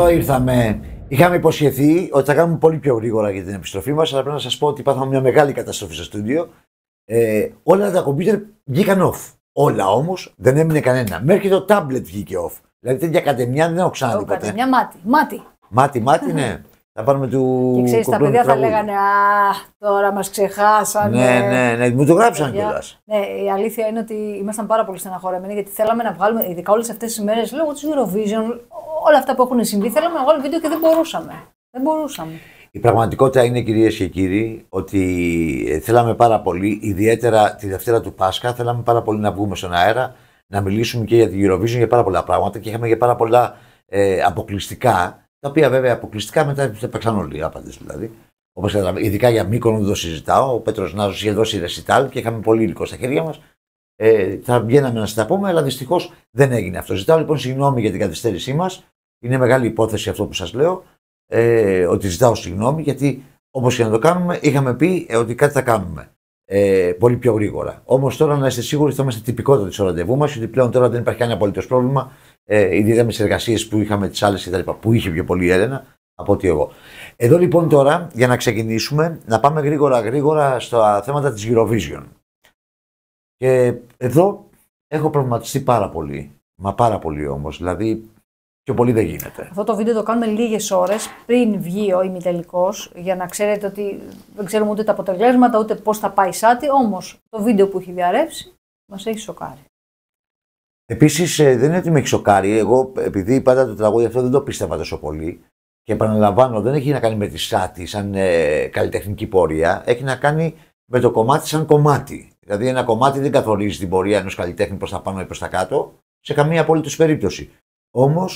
εδώ ήρθαμε. Είχαμε υποσχεθεί ότι θα κάνουμε πολύ πιο γρήγορα για την επιστροφή μας, αλλά πρέπει να σας πω ότι πάθαμε μια μεγάλη καταστροφή στο στούντιο. Ε, όλα τα κομπιούτερ βγήκαν off. Όλα όμως δεν έμεινε κανένα. Μέχρι το tablet βγήκε off. Δηλαδή τέτοια κατεμιά δεν έχω ξαναδεί ποτέ. Κατεμιά μάτι. Μάτι, μάτι, μάτι ναι. Θα πάρουμε του. Και ξέρεις, τα παιδιά θα λέγανε Α, τώρα μας ξεχάσανε. Ναι, ναι, ναι, μου το γράψαν κιόλας. Ναι, η αλήθεια είναι ότι ήμασταν πάρα πολύ στεναχωρημένοι γιατί θέλαμε να βγάλουμε, ειδικά όλες αυτές τις μέρες λόγω της Eurovision, όλα αυτά που έχουν συμβεί, θέλαμε να βγάλουμε βίντεο και δεν μπορούσαμε. Δεν μπορούσαμε. Η πραγματικότητα είναι, κυρίες και κύριοι, ότι ε, θέλαμε πάρα πολύ, ιδιαίτερα τη Δευτέρα του Πάσχα, θέλαμε πάρα πολύ να βγούμε στον αέρα, να μιλήσουμε και για την Eurovision για πάρα πολλά πράγματα και είχαμε για πάρα πολλά ε, αποκλειστικά τα οποία βέβαια αποκλειστικά μετά έπαιξαν όλοι οι άπαντες δηλαδή. ειδικά για Μήκονο δεν το συζητάω. Ο Πέτρος Νάζος είχε δώσει ρεσιτάλ και είχαμε πολύ υλικό στα χέρια μας. Ε, θα βγαίναμε να τα αλλά δυστυχώς δεν έγινε αυτό. Ζητάω λοιπόν συγγνώμη για την καθυστέρησή μας. Είναι μεγάλη υπόθεση αυτό που σας λέω. Ε, ότι ζητάω συγγνώμη γιατί όπως και να το κάνουμε, είχαμε πει ε, ότι κάτι θα κάνουμε ε, πολύ πιο γρήγορα. Όμως τώρα να είστε σίγουροι ότι θα είμαστε τυπικότατοι στο ραντεβού μας, ότι πλέον τώρα δεν υπάρχει κανένα απολύτως πρόβλημα, ε, ιδιαίτερα με τις εργασίες που είχαμε τις άλλες κτλ. που είχε πιο πολύ η Έλενα από ότι εγώ. Εδώ λοιπόν τώρα, για να ξεκινήσουμε, να πάμε γρήγορα γρήγορα στα θέματα της Eurovision. Και εδώ έχω προβληματιστεί πάρα πολύ. Μα πάρα πολύ όμως. Δηλαδή, Πιο πολύ δεν γίνεται. Αυτό το βίντεο το κάνουμε λίγες ώρες πριν βγει ο ημιτελικός, για να ξέρετε ότι δεν ξέρουμε ούτε τα αποτελέσματα, ούτε πώς θα πάει η σάτι. Όμως το βίντεο που έχει διαρρεύσει μας έχει σοκάρει. Επίσης, ε, δεν είναι ότι με έχει σοκάρει. Εγώ, επειδή πάντα το τραγούδι αυτό δεν το πίστευα τόσο πολύ. Και επαναλαμβάνω, δεν έχει να κάνει με τη Σάτι σαν ε, καλλιτεχνική πορεία. Έχει να κάνει με το κομμάτι σαν κομμάτι. Δηλαδή, ένα κομμάτι δεν καθορίζει την πορεία ενός καλλιτέχνη προς τα πάνω ή προς τα κάτω, σε καμία απολύτω περίπτωση. Όμως,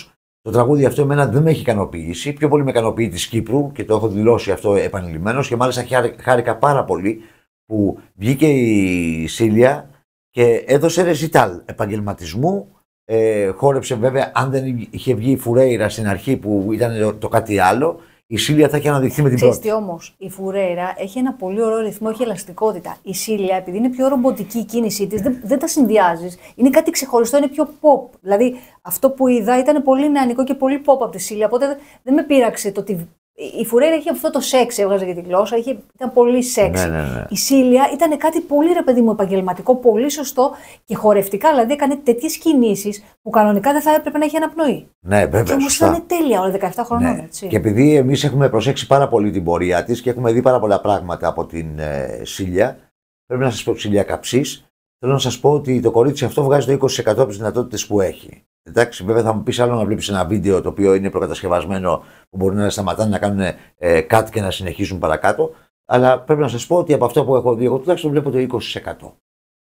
το τραγούδι αυτό εμένα δεν με έχει ικανοποιήσει. Πιο πολύ με ικανοποιεί της Κύπρου και το έχω δηλώσει αυτό επανειλημμένος. και μάλιστα χάρηκα πάρα πολύ που βγήκε η Σίλια και έδωσε ρεζιτάλ επαγγελματισμού. Ε, χόρεψε βέβαια, αν δεν είχε βγει η Φουρέιρα στην αρχή που ήταν το κάτι άλλο, η Σίλια θα έχει αναδειχθεί με την Ξέρετε, πρώτη. όμως, η Φουρέρα έχει ένα πολύ ωραίο ρυθμό, έχει ελαστικότητα. Η Σίλια, επειδή είναι πιο ρομποτική η κίνησή της, δεν, δεν τα συνδυάζεις. Είναι κάτι ξεχωριστό, είναι πιο pop. Δηλαδή, αυτό που είδα ήταν πολύ νεανικό και πολύ pop από τη Σίλια. Οπότε δεν με πείραξε το ότι η Φουρέιρα είχε αυτό το σεξ, έβγαζε για τη γλώσσα, είχε, ήταν πολύ σεξ. Ναι, ναι, ναι. Η Σίλια ήταν κάτι πολύ ρε παιδί μου επαγγελματικό, πολύ σωστό και χορευτικά. Δηλαδή έκανε τέτοιες κινήσεις που κανονικά δεν θα έπρεπε να έχει αναπνοή. Ναι, βέβαια. Και όμως ήταν τέλεια όλα 17 χρονών. Έτσι. Και επειδή εμείς έχουμε προσέξει πάρα πολύ την πορεία της και έχουμε δει πάρα πολλά πράγματα από την ε, Σίλια, πρέπει να σας πω Σίλια Καψής, Θέλω να σας πω ότι το κορίτσι αυτό βγάζει το 20% από τις δυνατότητες που έχει. Εντάξει, βέβαια θα μου πεις άλλο να βλέπεις ένα βίντεο το οποίο είναι προκατασκευασμένο που μπορεί να σταματάνε να κάνουν ε, κάτι και να συνεχίσουν παρακάτω. Αλλά πρέπει να σας πω ότι από αυτό που έχω δει, εγώ τουλάχιστον βλέπω το 20%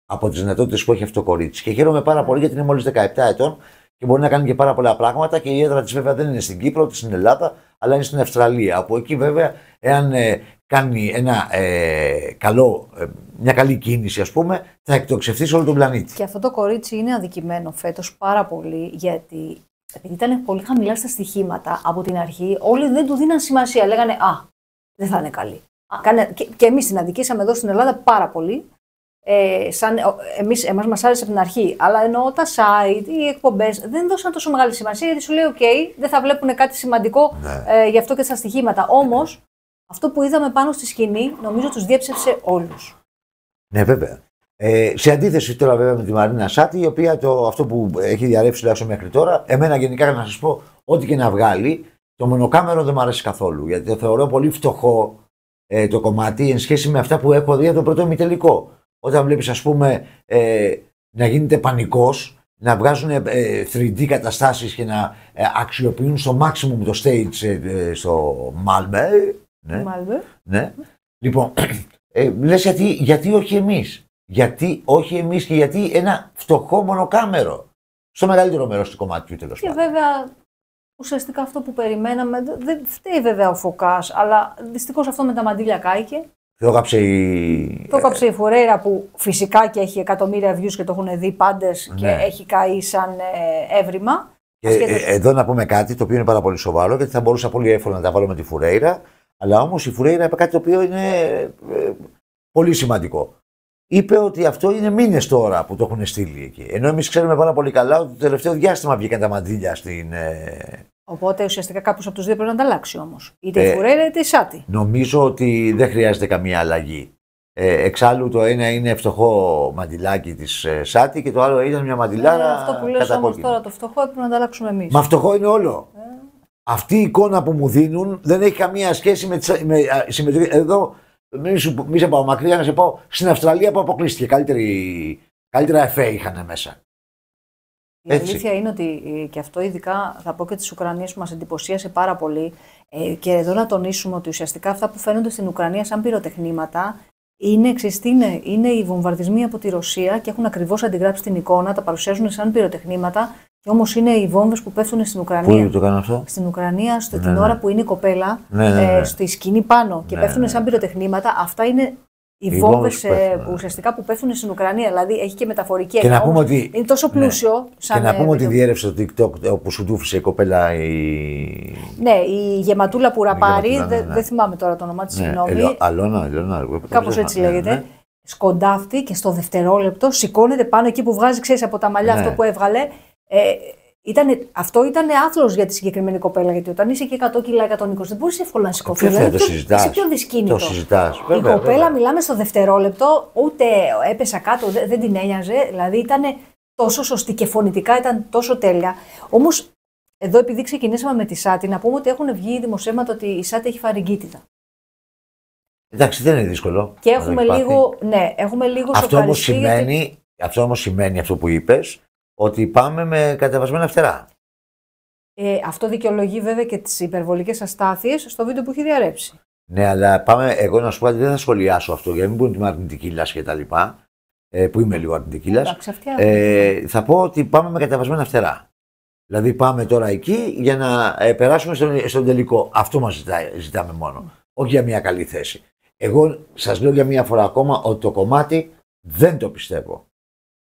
από τις δυνατότητες που έχει αυτό το κορίτσι. Και χαίρομαι πάρα πολύ γιατί είναι μόλις 17 ετών και μπορεί να κάνει και πάρα πολλά πράγματα. Και η έδρα της βέβαια δεν είναι στην Κύπρο, ούτε στην Ελλάδα, αλλά είναι στην Αυστραλία. Από εκεί βέβαια, εάν ε, κάνει ένα, ε, καλό, ε, μια καλή κίνηση, ας πούμε, θα εκτοξευθεί σε όλο τον πλανήτη. Και αυτό το κορίτσι είναι αδικημένο φέτος πάρα πολύ, γιατί επειδή ήταν πολύ χαμηλά στα στοιχήματα από την αρχή, όλοι δεν του δίναν σημασία. Λέγανε Α, δεν θα είναι καλή. Και, και εμείς την αδικήσαμε εδώ στην Ελλάδα πάρα πολύ ε, σαν, εμείς, εμάς μας άρεσε από την αρχή, αλλά εννοώ τα site, οι εκπομπές δεν δώσαν τόσο μεγάλη σημασία γιατί σου λέει οκ, okay, δεν θα βλέπουν κάτι σημαντικό ναι. Ε, γι' αυτό και στα στοιχήματα. Όμως, αυτό που είδαμε πάνω στη σκηνή νομίζω τους διέψευσε όλους. Ναι βέβαια. Ε, σε αντίθεση τώρα βέβαια με τη Μαρίνα Σάτη, η οποία το, αυτό που έχει διαρρεύσει τουλάχιστον μέχρι τώρα, εμένα γενικά να σας πω, ό,τι και να βγάλει, το μονοκάμερο δεν μου αρέσει καθόλου. Γιατί το θεωρώ πολύ φτωχό ε, το κομμάτι εν σχέση με αυτά που έχω δει από το πρώτο ημιτελικό. Όταν βλέπεις, ας πούμε, ε, να γίνεται πανικός, να βγάζουν 3D ε, ε, καταστάσεις και να ε, αξιοποιούν στο maximum το stage στο Malmö. Ναι. Ναι. Λοιπόν, ε, λες γιατί, γιατί όχι εμείς. Γιατί όχι εμείς και γιατί ένα φτωχό μονοκάμερο. Στο μεγαλύτερο μέρος του κομματιού τέλος πάντων. Και βέβαια ουσιαστικά αυτό που περιμέναμε. Δεν φταίει βέβαια ο Φωκάς, αλλά δυστυχώς αυτό με τα μαντήλια κάηκε. Το έκαψε η. Το η που φυσικά και έχει εκατομμύρια views και το έχουν δει πάντες και ναι. έχει καεί σαν ε, έβριμα. Και ε, ε, εδώ να πούμε κάτι το οποίο είναι πάρα πολύ σοβαρό γιατί θα μπορούσα πολύ εύκολα να τα βάλω με τη Φουρέιρα. Αλλά όμως η Φουρέιρα είπε κάτι το οποίο είναι πολύ σημαντικό. Είπε ότι αυτό είναι μήνες τώρα που το έχουν στείλει εκεί. Ενώ εμείς ξέρουμε πάρα πολύ καλά ότι το τελευταίο διάστημα βγήκαν τα μαντήλια στην, Οπότε ουσιαστικά κάποιο από τους δύο πρέπει να ανταλλάξει όμως. Είτε ε, η Φουρέρα είτε η Σάτι. Νομίζω ότι δεν χρειάζεται καμία αλλαγή. Ε, εξάλλου το ένα είναι φτωχό μαντιλάκι της ε, Σάτι και το άλλο ήταν μια μαντιλάρα. Ε, αυτό που λες όμως τώρα το φτωχό πρέπει να ανταλλάξουμε εμείς. Μα φτωχό είναι όλο. Ε. Αυτή η εικόνα που μου δίνουν δεν έχει καμία σχέση με τη συμμετοχή. Εδώ μην, σου, μην σε πάω μακριά, να σε πάω στην Αυστραλία που αποκλείστηκε. Καλύτερη, καλύτερα εφέ είχαν μέσα. Η αλήθεια είναι ότι ε, και αυτό ειδικά θα πω και τη Ουκρανία που μας εντυπωσίασε πάρα πολύ. Ε, και εδώ να τονίσουμε ότι ουσιαστικά αυτά που φαίνονται στην Ουκρανία σαν πυροτεχνήματα είναι, είναι, είναι οι βομβαρδισμοί από τη Ρωσία και έχουν ακριβώς αντιγράψει την εικόνα, τα παρουσιάζουν σαν πυροτεχνήματα. Και όμως είναι οι βόμβες που πέφτουν στην Ουκρανία. Πού το αυτό? Στην Ουκρανία, στο, ναι, την ναι. ώρα που είναι η κοπέλα, ναι, ναι, ε, στη σκηνή πάνω και πέφτουν σαν πυροτεχνήματα. Αυτά είναι οι, οι που ε, ναι. ουσιαστικά που πέφτουν στην Ουκρανία, δηλαδή έχει και μεταφορική και Είναι τόσο ναι. πλούσιο. Σαν και να ε, πούμε ότι διέρευσε το TikTok ε, όπου σου τούφησε η κοπέλα. Η... Ναι, η γεματούλα που ραπάρει. Ναι, δεν θυμάμαι τώρα το όνομά της, συγγνώμη. Ε, αλώνα, αλώνα. Κάπω έτσι λέγεται. Σκοντάφτει και στο δευτερόλεπτο σηκώνεται πάνω εκεί που βγάζει, ξέρεις από τα μαλλιά αυτό που έβγαλε. Ε, Ήτανε, αυτό ήταν άθλος για τη συγκεκριμένη κοπέλα. Γιατί όταν είσαι και 100 κιλά, 120, δεν μπορείς εύκολα να σηκωθεί. Ε, δεν δηλαδή, το συζητάς. Είσαι πιο δυσκίνητο. Το συζητάς. Η κοπέλα, μιλάμε στο δευτερόλεπτο, ούτε έπεσα κάτω, δεν την ένοιαζε. Δηλαδή ήταν τόσο σωστή και φωνητικά ήταν τόσο τέλεια. Όμως, εδώ επειδή ξεκινήσαμε με τη ΣΑΤΗ, να πούμε ότι έχουν βγει δημοσιεύματα ότι η ΣΑΤΗ έχει φαρυγκίτιδα. Εντάξει, δεν είναι δύσκολο. Και έχουμε λίγο. Ναι, έχουμε λίγο Αυτό όμως σημαίνει, αυτό όμως σημαίνει αυτό που είπες, ότι πάμε με κατεβασμένα φτερά. Ε, αυτό δικαιολογεί βέβαια και τις υπερβολικές αστάθειες στο βίντεο που έχει διαρρέψει. Ναι, αλλά πάμε, εγώ να σου πω ότι δεν θα σχολιάσω αυτό για να μην πούνε ότι είμαι και τα λοιπά. Ε, που είμαι λίγο αρνητικήλα. Ε, ναι. θα πω ότι πάμε με κατεβασμένα φτερά. Δηλαδή πάμε τώρα εκεί για να ε, περάσουμε στον, στον τελικό. Αυτό μας ζητάμε μόνο. Όχι για μια καλή θέση. Εγώ σας λέω για μια φορά ακόμα ότι το κομμάτι δεν το πιστεύω.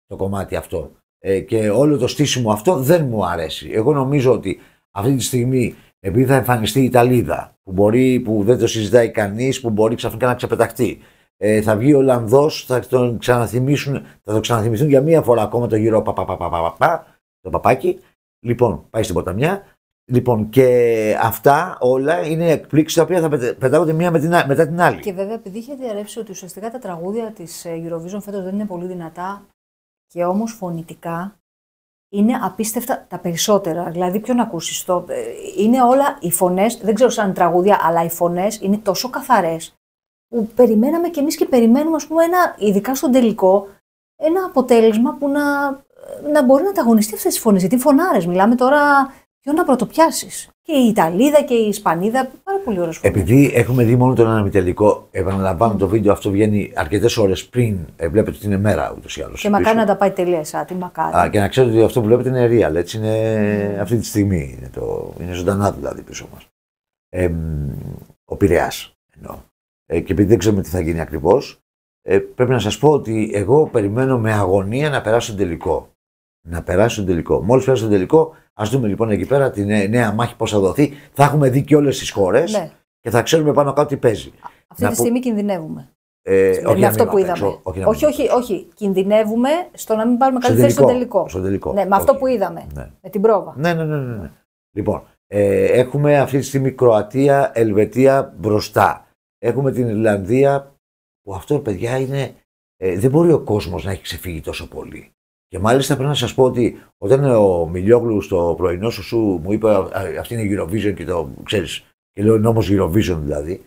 Το κομμάτι αυτό ε, και όλο το στήσιμο αυτό δεν μου αρέσει. Εγώ νομίζω ότι αυτή τη στιγμή επειδή θα εμφανιστεί η Ιταλίδα που, μπορεί, που δεν το συζητάει κανείς, που μπορεί ξαφνικά να ξεπεταχτεί. Ε, θα βγει ο Ολλανδός, θα, τον ξαναθυμίσουν, θα για μία φορά ακόμα το γύρο πα, πα, πα, πα, πα, το παπάκι. Λοιπόν, πάει στην ποταμιά. Λοιπόν, και αυτά όλα είναι εκπλήξεις τα οποία θα πετάγονται μία με την, μετά την άλλη. Και βέβαια, επειδή είχε διαρρεύσει ότι ουσιαστικά τα τραγούδια της ε, Eurovision φέτος δεν είναι πολύ δυνατά, και όμως φωνητικά είναι απίστευτα τα περισσότερα. Δηλαδή, ποιον ακούσεις το. Ε, είναι όλα οι φωνές, δεν ξέρω σαν τραγούδια, αλλά οι φωνές είναι τόσο καθαρές που περιμέναμε κι εμείς και περιμένουμε, ας πούμε, ένα, ειδικά στον τελικό, ένα αποτέλεσμα που να, να μπορεί να ανταγωνιστεί αυτές τις φωνές. Γιατί φωνάρες, μιλάμε τώρα ποιο να πρωτοπιάσεις. Και η Ιταλίδα και η Ισπανίδα. Πάρα πολύ ωραίο Επειδή έχουμε δει μόνο τον αναμητελικό, επαναλαμβάνω το βίντεο αυτό βγαίνει αρκετές ώρες πριν. Ε, βλέπετε την ημέρα ούτως ή άλλως. Και μακάρι να τα πάει τελεία, τι μακάρι. Α, και να ξέρετε ότι αυτό που βλέπετε είναι real, έτσι είναι mm. αυτή τη στιγμή. Είναι, το, είναι ζωντανά δηλαδή πίσω μας. Ε, ο Πειραιάς εννοώ. Ε, και επειδή δεν ξέρουμε τι θα γίνει ακριβώς, ε, πρέπει να σας πω ότι εγώ περιμένω με αγωνία να περάσω τελικό. Να περάσω τελικό. Μόλις περάσω τελικό, Ας δούμε λοιπόν εκεί πέρα τη νέα μάχη πώς θα δοθεί. Θα έχουμε δει και όλες τις χώρες ναι. και θα ξέρουμε πάνω κάτω τι παίζει. Αυτή να τη στιγμή κινδυνεύουμε. Ε, με αυτό που είδαμε. όχι, όχι, όχι, όχι, Κινδυνεύουμε στο να μην πάρουμε καλή θέση στον τελικό. Στο τελικό. Ναι, με αυτό που είδαμε. Ναι. Με την πρόβα. Ναι, ναι, ναι, ναι. Λοιπόν, ε, έχουμε αυτή τη στιγμή Κροατία, Ελβετία μπροστά. Έχουμε την Ιρλανδία που αυτό, παιδιά, είναι. Ε, δεν μπορεί ο κόσμος να έχει ξεφύγει τόσο πολύ. Και μάλιστα πρέπει να σας πω ότι όταν ο Μιλιόγλου στο πρωινό σου σου μου είπε Αυτή είναι η Eurovision και το ξέρεις. Και λέω νόμο Eurovision δηλαδή.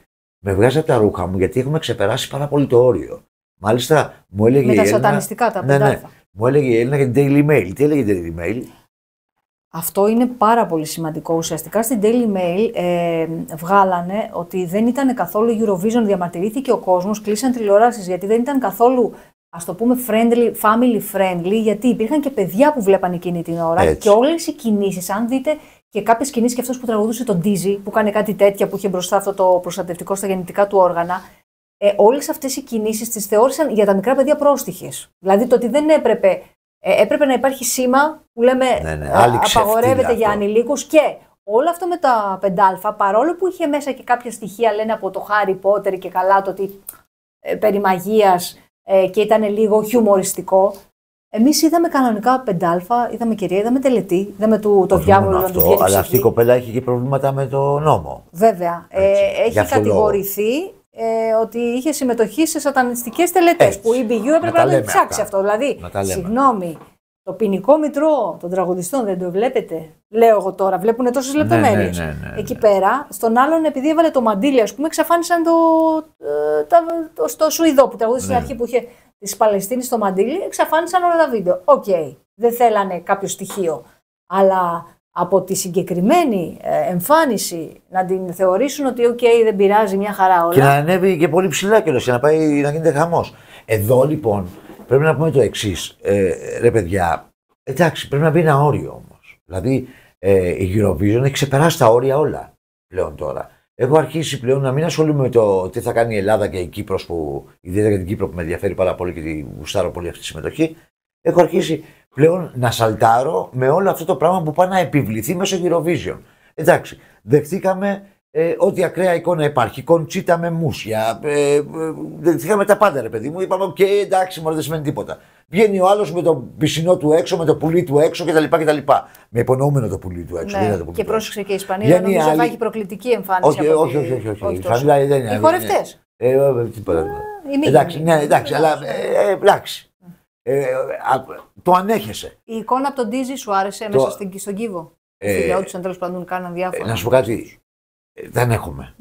Με βγάζει από τα ρούχα μου γιατί έχουμε ξεπεράσει πάρα πολύ το όριο. Μάλιστα μου έλεγε. Με τα σατανιστικά τα ναι, ναι, Μου έλεγε η Έλληνα για την Daily Mail. Τι έλεγε η Daily Mail. Αυτό είναι πάρα πολύ σημαντικό. Ουσιαστικά στην Daily Mail ε, βγάλανε ότι δεν ήταν καθόλου Eurovision, διαμαρτυρήθηκε ο κόσμος, κλείσαν τηλεοράσεις γιατί δεν ήταν καθόλου ας το πούμε friendly, family friendly, γιατί υπήρχαν και παιδιά που βλέπαν εκείνη την ώρα και όλες οι κινήσεις, αν δείτε και κάποιες κινήσεις και αυτός που τραγουδούσε τον Dizzy, που κάνει κάτι τέτοια που είχε μπροστά αυτό το προστατευτικό στα γεννητικά του όργανα, ε, όλες αυτές οι κινήσεις τις θεώρησαν για τα μικρά παιδιά πρόστιχες. Δηλαδή το ότι δεν έπρεπε, ε, έπρεπε να υπάρχει σήμα που λέμε ναι, ναι, ε, απαγορεύεται για ανηλίκους και Όλο αυτό με τα πεντάλφα, παρόλο που είχε μέσα και κάποια στοιχεία, λένε από το Χάρι Πότερ και καλά το ότι ε, περί μαγείας, ε, και ήταν λίγο χιουμοριστικό. Εμείς είδαμε κανονικά πεντάλφα, είδαμε κυρία, είδαμε τελετή, είδαμε του, το διάβολο να του Αλλά αυτή η κοπέλα έχει και προβλήματα με το νόμο. Βέβαια. Ε, έχει κατηγορηθεί ε, ότι είχε συμμετοχή σε σατανιστικές τελετές που η EBU έπρεπε να, να το ψάξει αυτό. Δηλαδή, συγγνώμη, το ποινικό μητρό των τραγουδιστών δεν το βλέπετε. Λέω εγώ τώρα, βλέπουν τόσες ναι, ναι, λεπτομέρειες. Ναι, Εκεί πέρα, στον άλλον, επειδή έβαλε το μαντήλι ας πούμε, εξαφάνισαν το, ε, το, το, στο Σουηδό που τραγουδίσε στην αρχή που είχε της Παλαιστίνης στο μαντίλι, εξαφάνισαν όλα τα βίντεο. Οκ. Δεν θέλανε κάποιο στοιχείο. Αλλά από τη συγκεκριμένη ε, εμφάνιση να την θεωρήσουν ότι οκ, δεν πειράζει, μια χαρά όλα. Και να ανέβει και πολύ ψηλά και να πάει να γίνεται χαμός. Εδώ λοιπόν Πρέπει να πούμε το εξής. Ε, ρε παιδιά, εντάξει, πρέπει να μπει ένα όριο όμως. Δηλαδή, ε, η Eurovision έχει ξεπεράσει τα όρια όλα πλέον τώρα. Έχω αρχίσει πλέον να μην ασχολούμαι με το τι θα κάνει η Ελλάδα και η Κύπρος που, ιδιαίτερα για την Κύπρο που με ενδιαφέρει πάρα πολύ και τη γουστάρω πολύ αυτή τη συμμετοχή. Έχω αρχίσει πλέον να σαλτάρω με όλο αυτό το πράγμα που πάει να επιβληθεί μέσω Eurovision. Εντάξει, δεχτήκαμε ε, ό,τι ακραία εικόνα υπάρχει. Κοντσίτα με μουσια. Ε, ε, είχαμε τα πάντα, ρε παιδί μου. Είπαμε, οκ, okay, εντάξει, μόνο δεν σημαίνει τίποτα. Βγαίνει ο άλλος με το πισινό του έξω, με το πουλί του έξω κτλ. κτλ. Με υπονοούμενο το πουλί του έξω. Ναι. Δεν το πουλί και πρόσεξε και η Ισπανία. Βγαίνει νομίζω άλλη... θα έχει προκλητική εμφάνιση. Όχι, όχι, όχι. όχι, Οι χορευτές. Ε, ε, ε, εντάξει, ναι, εντάξει, αλλά ναι. εντάξει. Ε, το ανέχεσαι. Η εικόνα από τον Τίζη σου άρεσε μέσα στον κύβο. Ε, του τέλος πάντων κάναν διάφορα. Να σου πω κάτι δεν έχουμε.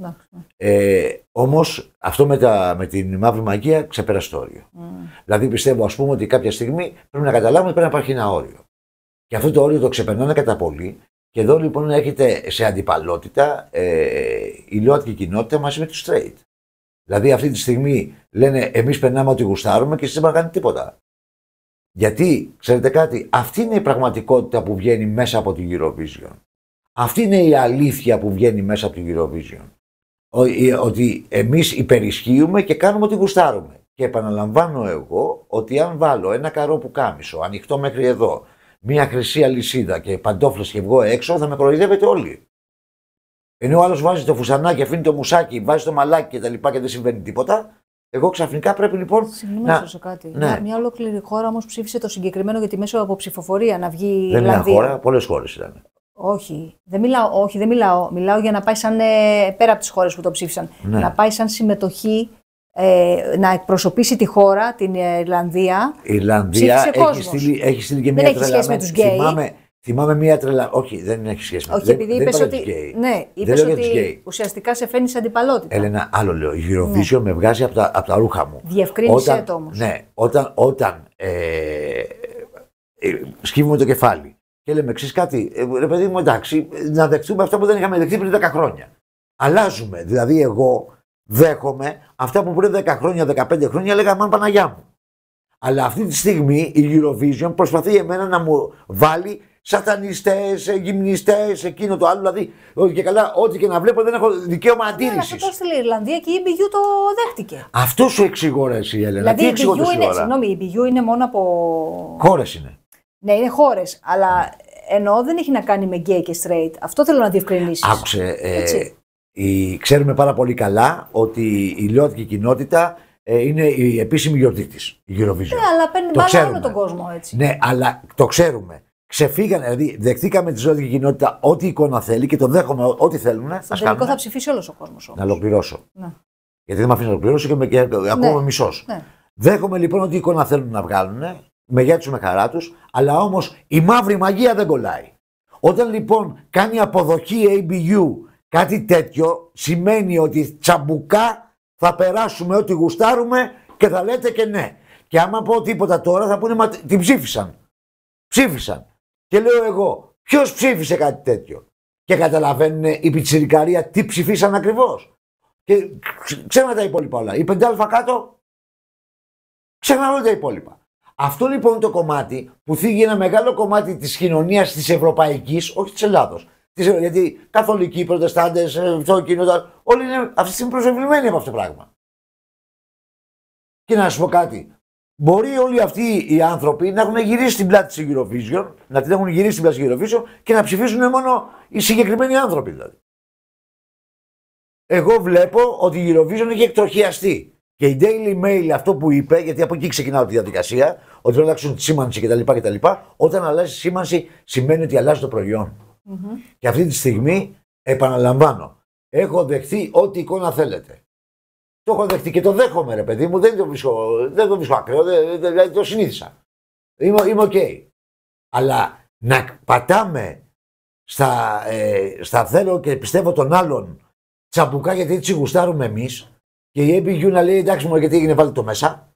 Ε, Όμως αυτό με, τα, με την μαύρη μαγεία ξεπέρασε το όριο. Mm. Δηλαδή πιστεύω, ας πούμε, ότι κάποια στιγμή πρέπει να καταλάβουμε ότι πρέπει να υπάρχει ένα όριο. Και αυτό το όριο το ξεπερνάνε κατά πολύ. Και εδώ λοιπόν έχετε σε αντιπαλότητα ε, η ΛΟΑΤΚΙ κοινότητα μαζί με τους Straight. Δηλαδή αυτή τη στιγμή λένε εμείς περνάμε ό,τι γουστάρουμε και εσείς δεν να κάνετε τίποτα. Γιατί, ξέρετε κάτι, αυτή είναι η πραγματικότητα που βγαίνει μέσα από την Eurovision. Αυτή είναι η αλήθεια που βγαίνει μέσα από την Eurovision. Ότι εμείς υπερισχύουμε και κάνουμε ό,τι γουστάρουμε. Και επαναλαμβάνω εγώ ότι αν βάλω ένα καρό που κάμισο, ανοιχτό μέχρι εδώ, μία χρυσή αλυσίδα και παντόφλες και βγω έξω, θα με προειδεύετε όλοι. Ενώ ο άλλος βάζει το φουσανάκι, αφήνει το μουσάκι, βάζει το μαλάκι και τα λοιπά και δεν συμβαίνει τίποτα. Εγώ ξαφνικά πρέπει λοιπόν. Συγγνώμη, να... σε κάτι. Ναι. Μια, ολόκληρη χώρα όμως ψήφισε το συγκεκριμένο γιατί μέσα από ψηφοφορία να βγει. Δεν είναι μια χώρα, πολλές χώρες ήταν. Όχι, δεν μιλάω, όχι, δεν μιλάω. Μιλάω για να πάει σαν ε, πέρα από τις χώρες που το ψήφισαν. Ναι. Να πάει σαν συμμετοχή, ε, να εκπροσωπήσει τη χώρα, την Ιρλανδία. Η Ιρλανδία έχει στείλει, έχει στείλει και μια δεν Έχει σχέση με τους γκέι. Θυμάμαι, μια τρελα. Όχι, δεν έχει σχέση με του γκέι. Όχι, επειδή είπε ότι. Ναι, είπε ότι ουσιαστικά σε φαίνει αντιπαλότητα. Έλενα, άλλο λέω. Η ναι. Eurovision με βγάζει από τα, από τα ρούχα μου. Διευκρίνησε το όμως. Ναι, όταν. Ε, ε, σκύβουμε το κεφάλι και λέμε εξή κάτι, ε, ρε παιδί μου, εντάξει, να δεχτούμε αυτά που δεν είχαμε δεχτεί πριν 10 χρόνια. Αλλάζουμε. Δηλαδή, εγώ δέχομαι αυτά που πριν 10 χρόνια, 15 χρόνια λέγαμε αν Παναγιά μου. Αλλά αυτή τη στιγμή η Eurovision προσπαθεί εμένα να μου βάλει σατανιστές, γυμνιστές, εκείνο το άλλο. Δηλαδή, και καλά, ό,τι και να βλέπω δεν έχω δικαίωμα ναι, αντίρρηση. Αυτό στην Ιρλανδία και η EBU το δέχτηκε. Αυτό σου εξηγόρεσαι, Έλενα. Δηλαδή, η EBU είναι, η είναι μόνο από. Χώρε είναι. Ναι, είναι χώρες, αλλά εννοώ δεν έχει να κάνει με γκέι και straight. Αυτό θέλω να διευκρινίσεις. Άκουσε. Ε, Η, ξέρουμε πάρα πολύ καλά ότι η λιώτικη κοινότητα ε, είναι η επίσημη γιορτή τη, η Eurovision. Ναι, αλλά παίρνει το τον κόσμο έτσι. Ναι, αλλά το ξέρουμε. Ξεφύγανε, δηλαδή δεχτήκαμε τη ζώδικη κοινότητα ό,τι εικόνα θέλει και το δέχομαι ό,τι θέλουν. Στο τελικό θα ψηφίσει όλος ο κόσμος. Να ολοκληρώσω. Ναι. Γιατί δεν με αφήνεις να ολοκληρώσω και, με, και ναι. ακόμα ναι. μισός. Ναι. Δέχομαι λοιπόν ότι εικόνα θέλουν να βγάλουν μεριά με χαρά τους, αλλά όμως η μαύρη μαγεία δεν κολλάει. Όταν λοιπόν κάνει αποδοχή ABU κάτι τέτοιο, σημαίνει ότι τσαμπουκά θα περάσουμε ό,τι γουστάρουμε και θα λέτε και ναι. Και άμα πω τίποτα τώρα θα πούνε μα την ψήφισαν. Ψήφισαν. Και λέω εγώ, ποιος ψήφισε κάτι τέτοιο. Και καταλαβαίνουν η πιτσιρικαρία τι ψηφίσαν ακριβώς. Και τα υπόλοιπα όλα. Η πεντάλφα κάτω, όλα τα υπόλοιπα. Αυτό λοιπόν είναι το κομμάτι που θίγει ένα μεγάλο κομμάτι της κοινωνίας της Ευρωπαϊκής, όχι της Ελλάδος. Γιατί καθολικοί, προτεστάντες, αυτό ε, όλοι είναι αυτή τη στιγμή από αυτό το πράγμα. Και να σου πω κάτι. Μπορεί όλοι αυτοί οι άνθρωποι να έχουν γυρίσει την πλάτη της Eurovision, να την έχουν γυρίσει την πλάτη της Eurovision και να ψηφίσουν μόνο οι συγκεκριμένοι άνθρωποι δηλαδή. Εγώ βλέπω ότι η Eurovision έχει εκτροχιαστεί. Και η Daily Mail αυτό που είπε, γιατί από εκεί ξεκινάω τη διαδικασία, ότι πρέπει να αλλάξουν τη σήμανση κτλ. κτλ όταν αλλάζει σήμανση, σημαίνει ότι αλλάζει το προϊόν. Mm-hmm. Και αυτή τη στιγμή, επαναλαμβάνω, έχω δεχθεί ό,τι εικόνα θέλετε. Το έχω δεχτεί και το δέχομαι, ρε παιδί μου. Δεν το βρίσκω, δεν το βρίσκω ακραίο, δεν, δηλαδή το συνήθισα. Είμαι, είμαι ok. Αλλά να πατάμε στα, ε, στα θέλω και πιστεύω των άλλων τσαμπουκά γιατί έτσι γουστάρουμε εμείς, και η ABU να λέει εντάξει μου, γιατί έγινε, βάλτε το μέσα.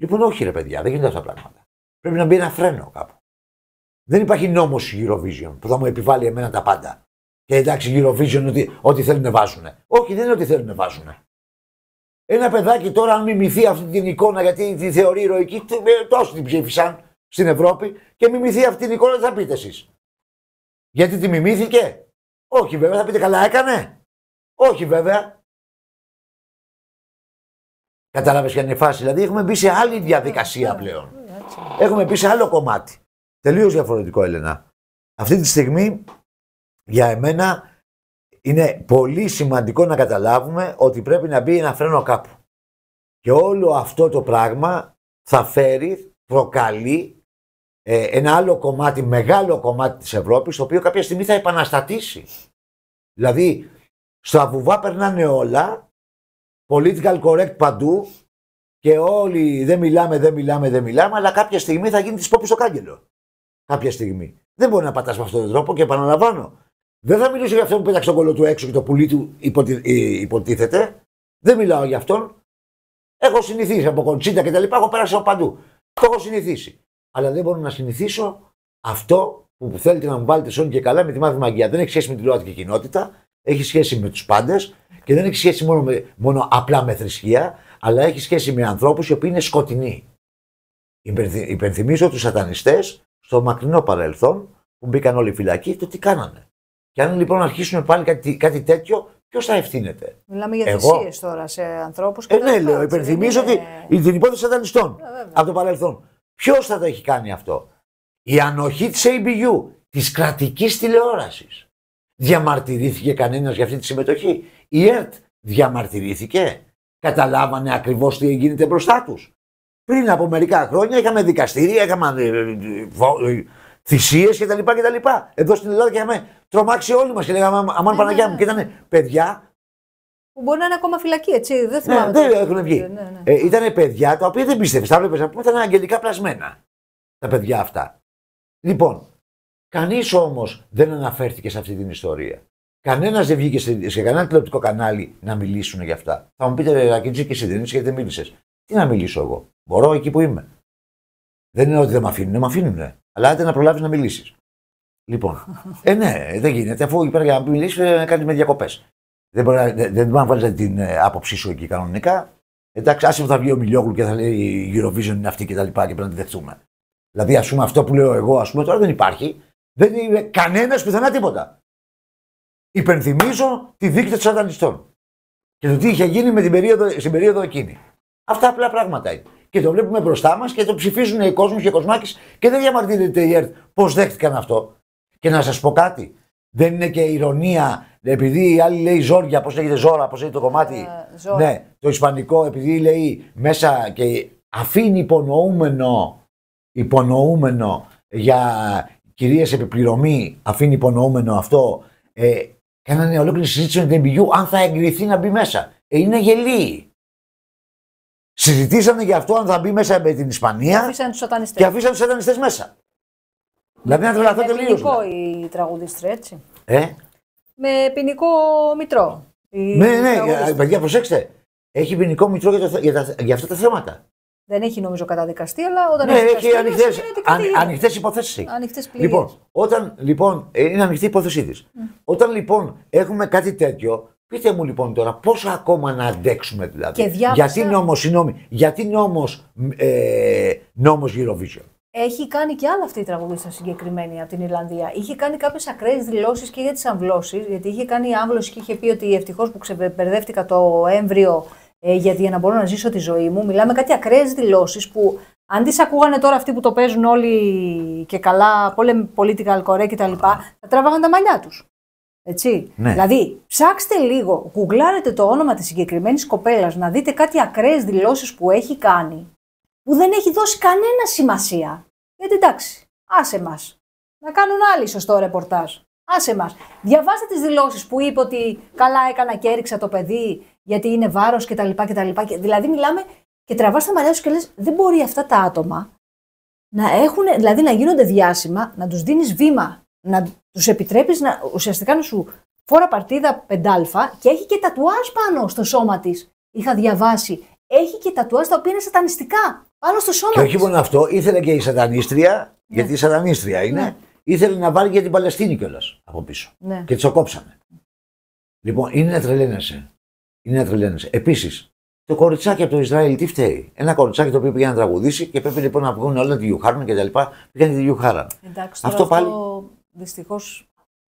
Λοιπόν, όχι ρε παιδιά, δεν γίνονται αυτά τα πράγματα. Πρέπει να μπει ένα φρένο κάπου. Δεν υπάρχει νόμος Eurovision που θα μου επιβάλλει εμένα τα πάντα. Και εντάξει, Eurovision ότι, ό,τι θέλουν να βάζουν. Όχι, δεν είναι ότι θέλουν να βάζουν. Ένα παιδάκι τώρα, αν μιμηθεί αυτή την εικόνα, γιατί τη θεωρεί ηρωική, ε, τόσο την ψήφισαν στην Ευρώπη, και μιμηθεί αυτή την εικόνα, θα πείτε εσείς. Γιατί τη μιμήθηκε. Όχι βέβαια, θα πείτε καλά έκανε. Όχι βέβαια. Κατάλαβες για είναι φάση. Δηλαδή έχουμε μπει σε άλλη διαδικασία πλέον. Έχουμε μπει σε άλλο κομμάτι. Τελείω διαφορετικό, Έλενα. Αυτή τη στιγμή για εμένα είναι πολύ σημαντικό να καταλάβουμε ότι πρέπει να μπει ένα φρένο κάπου. Και όλο αυτό το πράγμα θα φέρει, προκαλεί ένα άλλο κομμάτι, μεγάλο κομμάτι της Ευρώπης, το οποίο κάποια στιγμή θα επαναστατήσει. Δηλαδή, στα βουβά περνάνε όλα political correct παντού και όλοι δεν μιλάμε, δεν μιλάμε, δεν μιλάμε, αλλά κάποια στιγμή θα γίνει της πόπης στο κάγκελο. Κάποια στιγμή. Δεν μπορεί να πατάς με αυτόν τον τρόπο και επαναλαμβάνω. Δεν θα μιλήσω για αυτόν που πέταξε τον κολό του έξω και το πουλί του υποτι... Ε, υποτίθεται. Δεν μιλάω για αυτόν. Έχω συνηθίσει από κοντσίτα και τα λοιπά. Έχω πέρασει από παντού. Το έχω συνηθίσει. Αλλά δεν μπορώ να συνηθίσω αυτό που θέλετε να μου βάλετε όνει και καλά με τη μάθημα. αγκία. Δεν έχει σχέση με τη ΛΟΑΤΚΙ κοινότητα. Έχει σχέση με τους πάντες και δεν έχει σχέση μόνο, με, μόνο απλά με θρησκεία, αλλά έχει σχέση με ανθρώπους οι οποίοι είναι σκοτεινοί. Υπενθυμίζω τους σατανιστές στο μακρινό παρελθόν που μπήκαν όλοι οι φυλακοί, το τι κάνανε. Και αν λοιπόν αρχίσουμε πάλι κάτι, κάτι τέτοιο, ποιος θα ευθύνεται. Μιλάμε για Εγώ... τώρα σε ανθρώπους και. Ε, ναι, λέω. Υπενθυμίζω είναι... την υπόθεση σατανιστών ε, από το παρελθόν. Ποιος θα το έχει κάνει αυτό. Η ανοχή της ABU, της κρατικής τηλεόρασης. Διαμαρτυρήθηκε κανένας για αυτή τη συμμετοχή. Η ΕΡΤ διαμαρτυρήθηκε. Καταλάβανε ακριβώς τι γίνεται μπροστά τους. Πριν από μερικά χρόνια είχαμε δικαστήρια, είχαμε ε, ε, ε, θυσίες κτλ, Εδώ στην Ελλάδα είχαμε τρομάξει όλοι μας και λέγαμε Αμάν ναι, ναι, Παναγιά ναι. μου. Και ήταν παιδιά. Που μπορεί να είναι ακόμα φυλακή, έτσι. Δεν θυμάμαι. Ναι, δεν έχουν βγει. Ναι, ε, ήταν παιδιά τα οποία δεν πίστευες. Τα βλέπεις να πούμε, ήταν αγγελικά πλασμένα. Τα παιδιά αυτά. Λοιπόν, Κανείς όμως δεν αναφέρθηκε σε αυτή την ιστορία. Κανένας δεν βγήκε σε, σε κανένα τηλεοπτικό κανάλι να μιλήσουν για αυτά. Θα μου πείτε, Ρακίτζη, και εσύ δεν είσαι γιατί δεν μίλησες. Τι να μιλήσω εγώ. Μπορώ εκεί που είμαι. Δεν είναι ότι δεν με αφήνουν, με αφήνουν. Αλλά άντε να προλάβεις να μιλήσεις. Λοιπόν. Ε, ναι, ε, δεν γίνεται. Αφού εκεί πέρα για να μιλήσεις, ε, κάνεις με διακοπές. Δεν μπορεί, να, δεν, δεν να βάλεις την ε, άποψή σου εκεί κανονικά. Εντάξει, άσε που θα βγει ο Μιλιόγλου και θα λέει η Eurovision είναι αυτή και τα λοιπά και πρέπει να τη δεχτούμε. Δηλαδή, ας πούμε, αυτό που λέω εγώ, ας πούμε, τώρα δεν υπάρχει. Δεν είναι κανένας πουθενά τίποτα. Υπενθυμίζω τη δίκτυα των σατανιστών και το τι είχε γίνει με την περίοδο, στην περίοδο εκείνη. Αυτά απλά πράγματα είναι. Και το βλέπουμε μπροστά μας και το ψηφίζουν οι κόσμοι και οι κοσμάκες και δεν διαμαρτύρεται η ΕΡΤ πώς δέχτηκαν αυτό. Και να σας πω κάτι, δεν είναι και ηρωνία, επειδή η άλλη λέει ζόρια, πώς λέγεται ζώρα, πώς λέγεται το κομμάτι. Ε, ναι, το ισπανικό, επειδή λέει μέσα και αφήνει υπονοούμενο, υπονοούμενο για κυρίες επιπληρωμή, αφήνει υπονοούμενο αυτό, ε, κάνανε ολόκληρη συζήτηση με την NBU αν θα εγκριθεί να μπει μέσα. Ε, είναι γελοί. Συζητήσανε για αυτό αν θα μπει μέσα με την Ισπανία. και αφήσανε τους σατανιστές μέσα. Δηλαδή να τρελαθώ τελείω. Με ποινικό ναι. η τραγουδίστρια, έτσι. Ε? Με ποινικό μητρό. Ναι, ναι, ε, παιδιά, προσέξτε. Έχει ποινικό μητρό για, τα, για αυτά τα θέματα. Δεν έχει νομίζω καταδικαστεί, αλλά όταν ναι, έχει ανοιχτέ ανοιχτές υποθέσεις. Ανοιχτέ λοιπόν, όταν, λοιπόν, ε, είναι ανοιχτή η υπόθεσή της. Mm. Όταν λοιπόν έχουμε κάτι τέτοιο, πείτε μου λοιπόν τώρα πόσο ακόμα να αντέξουμε δηλαδή. Και διάβασα... Γιατί νόμος, συγγνώμη, γιατί ε, νόμος Eurovision. Έχει κάνει και άλλα αυτή η τραγουδίστρια συγκεκριμένη από την Ιρλανδία. Είχε κάνει κάποιες ακραίες δηλώσεις και για τις αμβλώσεις, γιατί είχε κάνει άμβλωση και είχε πει ότι ευτυχώς που ξεπερδεύτηκα το έμβριο ε, γιατί για να μπορώ να ζήσω τη ζωή μου. Μιλάμε κάτι ακραίες δηλώσεις που αν τις ακούγανε τώρα αυτοί που το παίζουν όλοι και καλά, πόλεμοι political correct κτλ., θα τράβαγαν τα μαλλιά τους. Έτσι. Ναι. Δηλαδή, ψάξτε λίγο, γουγκλάρετε το όνομα της συγκεκριμένης κοπέλας να δείτε κάτι ακραίες δηλώσεις που έχει κάνει, που δεν έχει δώσει κανένα σημασία. Γιατί εντάξει, άσε μας. Να κάνουν άλλοι σωστό ρεπορτάζ. Άσε μας. Διαβάστε τις δηλώσεις που είπε ότι καλά έκανα και έριξα το παιδί γιατί είναι βάρος κτλ. κτλ. Δηλαδή μιλάμε και τραβάς τα μαλλιά σου και λες δεν μπορεί αυτά τα άτομα να έχουν, δηλαδή να γίνονται διάσημα, να τους δίνεις βήμα, να τους επιτρέπεις να, ουσιαστικά να σου φόρα πεντάλφα και έχει και τατουάζ πάνω στο σώμα της. Είχα διαβάσει. Έχει και τατουάζ τα οποία είναι σατανιστικά πάνω στο σώμα και της. Και όχι μόνο αυτό, ήθελε και η σατανίστρια, ναι. γιατί η ναι. σατανίστρια είναι, ναι ήθελε να βάλει για την Παλαιστίνη κιόλας από πίσω. Ναι. Και τη Λοιπόν, είναι να τρελαίνεσαι. Είναι να Επίσης, το κοριτσάκι από το Ισραήλ τι φταίει. Ένα κοριτσάκι το οποίο πήγαινε να τραγουδήσει και πρέπει λοιπόν να βγουν όλα τη Γιουχάραν και τα λοιπά. Πήγανε τη Γιουχάραν. Εντάξει, αυτό, αυτό πάλι. Δυστυχώ.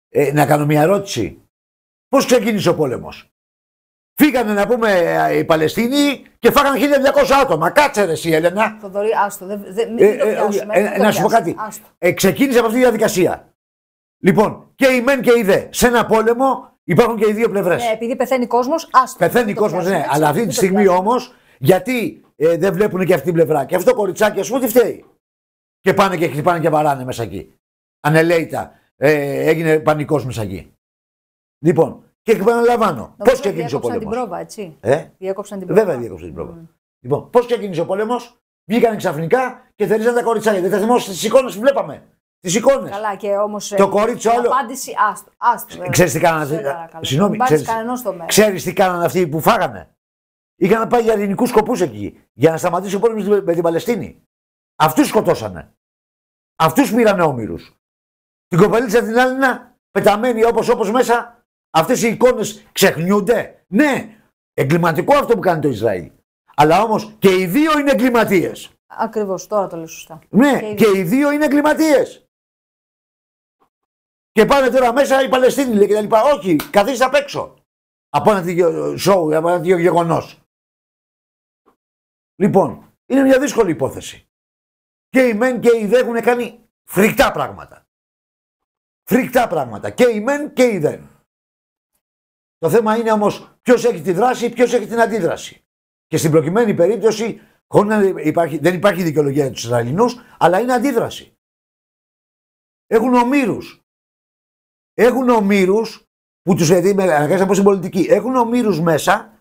Ε, να κάνω μια ερώτηση. Πώς ξεκίνησε ο πόλεμος. Φύγανε να πούμε ε, οι Παλαιστίνοι και φάγανε 1200 άτομα. Κάτσε ρε, εσύ, Έλενα. Θοδωρή, άστο. Δε, δε, μην ε, το ε, πιάσουμε, ε, να σου πω κάτι. Ε, ξεκίνησε από αυτή τη διαδικασία. Λοιπόν, και η μεν και η δε. Σε ένα πόλεμο υπάρχουν και οι δύο πλευρές. Ναι, επειδή πεθαίνει κόσμος, άστο. Πεθαίνει κόσμο, ναι. αλλά αυτή τη στιγμή όμως, γιατί δεν βλέπουν και αυτή την πλευρά. Και αυτό το κοριτσάκι, α τι φταίει. Και πάνε και χτυπάνε και βαράνε μέσα εκεί. Ανελέητα. Ε, έγινε πανικός μέσα εκεί. Λοιπόν, και επαναλαμβάνω. Πώ ξεκίνησε ο πόλεμο. Την πρόβα, έτσι. Ε? Διέκοψαν την πρόβα. Βέβαια διέκοψαν την πρόβα. Mm. Λοιπόν, πώς ξεκίνησε ο πόλεμος. Βγήκαν ξαφνικά και θερίζαν τα κοριτσάκια. Δεν θα θυμόσαστε τις εικόνες που βλέπαμε. Τις εικόνες. Καλά, και όμως. Ε, Το κορίτσι όλο. Απάντηση, άστο. ξέρεις τι κάνανε. Ε, συγγνώμη, ξέρει τι κάνανε αυτοί που φάγανε. Είχαν πάει για ελληνικούς σκοπούς εκεί. Για να σταματήσει ο πόλεμος με την Παλαιστίνη. Αυτούς σκοτώσανε. Αυτούς πήραν όμοιρους. Την κοπελίτσα την άλλη πεταμένη όπως όπως μέσα Αυτές οι εικόνες ξεχνιούνται. Ναι, εγκληματικό αυτό που κάνει το Ισραήλ. Αλλά όμως και οι δύο είναι εγκληματίες. Ακριβώς, τώρα το λέω σωστά. Ναι, και οι δύο, είναι εγκληματίες. Και πάνε τώρα μέσα οι Παλαιστίνοι λέει, και τα λοιπά. Όχι, καθίστε απ' έξω. Από ένα σοου, από ένα γεγονός. Λοιπόν, είναι μια δύσκολη υπόθεση. Και οι μεν και οι δε έχουν κάνει φρικτά πράγματα. Φρικτά πράγματα. Και οι μεν και οι δεν. Το θέμα είναι όμως ποιος έχει τη δράση, ποιος έχει την αντίδραση. Και στην προκειμένη περίπτωση υπάρχει, δεν υπάρχει δικαιολογία για τους Ισραηλινούς, αλλά είναι αντίδραση. Έχουν ομήρους. Έχουν ομήρους που τους με αναγκάσει από στην πολιτική. Έχουν ομήρους μέσα.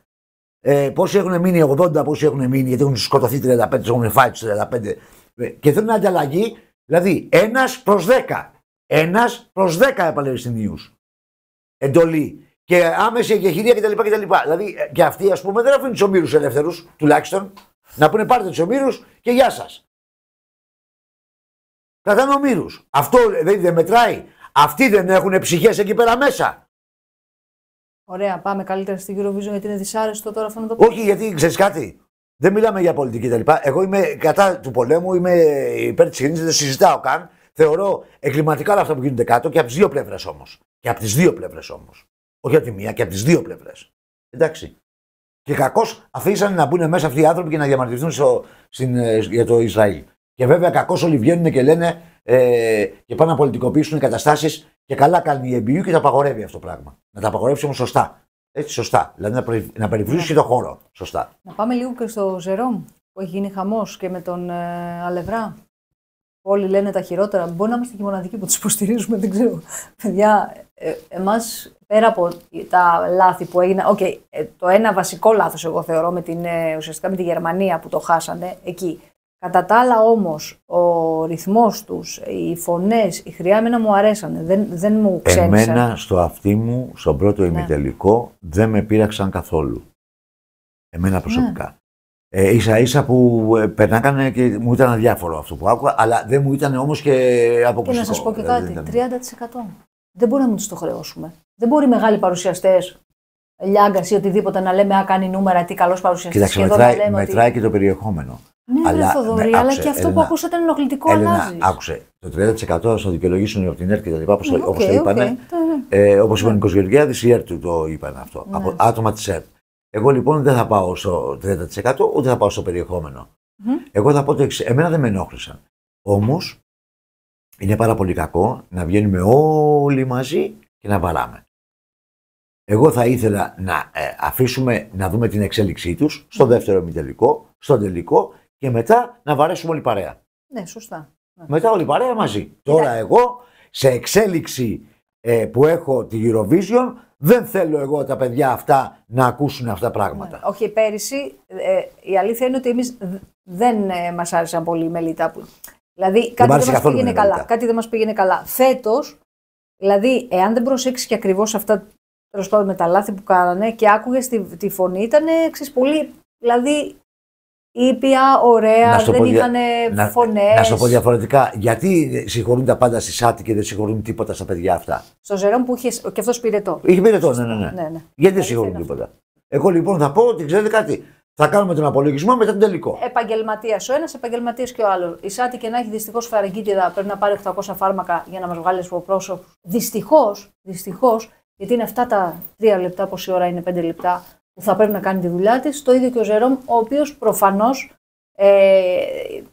Ε, πόσοι έχουν μείνει, 80 πόσοι έχουν μείνει, γιατί έχουν σκοτωθεί 35, έχουν φάει τους 35. Ε, και θέλουν ανταλλαγή, δηλαδή ένας προς 10. Ένας προς 10 Παλαιστινίου. Εντολή και άμεση εκεχηρία κτλ. κτλ. Δηλαδή ε, και αυτοί ας πούμε δεν αφήνουν τους ομήρους ελεύθερους, τουλάχιστον. Να πούνε πάρτε τους ομήρους και γεια σας. Κρατάνε ομήρους. Αυτό ε, δεν μετράει. Αυτοί δεν έχουν ψυχές εκεί πέρα μέσα. Ωραία, πάμε καλύτερα στην Eurovision γιατί είναι δυσάρεστο τώρα αυτό να το πούμε. Όχι, γιατί ξέρεις κάτι. Δεν μιλάμε για πολιτική κτλ. Εγώ είμαι κατά του πολέμου, είμαι υπέρ της ειρήνης, δεν συζητάω καν. Θεωρώ εγκληματικά όλα αυτά που γίνονται κάτω και από τις δύο πλευρές όμως. Και από τις δύο πλευρές όμως. Όχι από τη μία και από τις δύο πλευρές. Εντάξει. Και κακώς αφήσανε να μπουν μέσα αυτοί οι άνθρωποι και να διαμαρτυρηθούν στο, ε, για το Ισραήλ. Και βέβαια κακώς όλοι βγαίνουν και λένε ε, και πάνε να πολιτικοποιήσουν οι καταστάσεις και καλά κάνει η ΕΜΠΙΟΥ και τα απαγορεύει αυτό το πράγμα. Να τα απαγορεύσει όμως σωστά. Έτσι, σωστά. Δηλαδή να, και το χώρο. Σωστά. Να πάμε λίγο και στο Ζερόμ που έχει γίνει χαμός και με τον ε, Αλευρά. Όλοι λένε τα χειρότερα. Μπορεί να είμαστε και οι μοναδικοί που τους υποστηρίζουμε, δεν ξέρω. Παιδιά, ε, εμάς εμά πέρα από τα λάθη που έγιναν. Ε, το ένα βασικό λάθος, εγώ θεωρώ, με την, ε, ουσιαστικά με τη Γερμανία που το χάσανε εκεί. Κατά τα άλλα όμως, ο ρυθμός τους, οι φωνές, η χρειά μου αρέσανε, δεν, δεν μου ξένησαν. Εμένα στο αυτί μου, στον πρώτο ναι. ημιτελικό, δεν με πείραξαν καθόλου. Εμένα ναι. προσωπικά. Ε, ίσα ίσα που ε, περνάκανε και μου ήταν αδιάφορο αυτό που άκουγα, αλλά δεν μου ήταν όμως και αποκλειστικό. Και να σας πω και ε, κάτι. 30%. Δεν μπορούμε να τους το χρεώσουμε. Δεν μπορεί μεγάλοι παρουσιαστές, Λιάγκας ή οτιδήποτε να λέμε Α, κάνει νούμερα, τι καλός παρουσιαστής. Κοιτάξτε, μετράει, λέμε μετράει και το περιεχόμενο. Ναι, ναι αλλά, ναι, Θοδωρή, αλλά και αυτό Έλενα, που ακούσατε ήταν ενοχλητικό Έλενα, αλλάζει. Άκουσε. Το 30% θα το δικαιολογήσουν από την και τα λοιπά, όπως okay, το είπαν. Ναι, ναι. ε, όπως είπε ο Νικό Γεωργιάδης, ΕΡΤ το είπαν αυτό. Από άτομα της ΕΡΤ. Εγώ λοιπόν δεν θα πάω στο 30% ούτε θα πάω στο περιεχομενο Εγώ θα πω το εξή. Εμένα δεν με ενόχλησαν. Όμως είναι πάρα πολύ κακό να βγαίνουμε όλοι μαζί και να βαράμε. Εγώ θα ήθελα να ε, αφήσουμε να δούμε την εξέλιξή τους στο δεύτερο ημιτελικό, στο τελικό και μετά να βαρέσουμε όλοι παρέα. Ναι, σωστά. Ναι. Μετά όλοι παρέα μαζί. Τώρα εγώ σε εξέλιξη ε, που έχω τη Eurovision δεν θέλω εγώ τα παιδιά αυτά να ακούσουν αυτά τα πράγματα. Ναι. Όχι, πέρυσι ε, η αλήθεια είναι ότι εμείς δεν ε, μας άρεσαν πολύ οι μελίτα. Δηλαδή κάτι δεν, δεν μα πήγαινε καλά. Κάτι δεν μας πήγαινε καλά. Φέτος, δηλαδή, εάν δεν προσέξεις και ακριβώς αυτά με τα λάθη που κάνανε και άκουγες τη, τη φωνή, ήταν πολύ. Δηλαδή ήπια, ωραία, δεν ήταν είχαν να, φωνές. Να σου πω διαφορετικά, γιατί συγχωρούν τα πάντα στη Σάτι και δεν συγχωρούν τίποτα στα παιδιά αυτά. Στο ζερό που είχες, και πήρε πυρετό. Είχε πυρετό, ναι, ναι, ναι. ναι, ναι. Γιατί δεν συγχωρούν τίποτα. Εγώ λοιπόν θα πω ότι ξέρετε κάτι, θα κάνουμε τον απολογισμό μετά τον τελικό. Επαγγελματίας ο ένας, επαγγελματίας και ο άλλος. Η Σάτι και να έχει δυστυχώς φαραγγίτιδα πρέπει να πάρει 800 φάρμακα για να μας βγάλει από πρόσωπο. Δυστυχώς, δυστυχώς, γιατί είναι αυτά τα 3 λεπτά, πόση ώρα είναι 5 λεπτά που θα πρέπει να κάνει τη δουλειά της. Το ίδιο και ο Ζερόμ, ο οποίος προφανώς ε,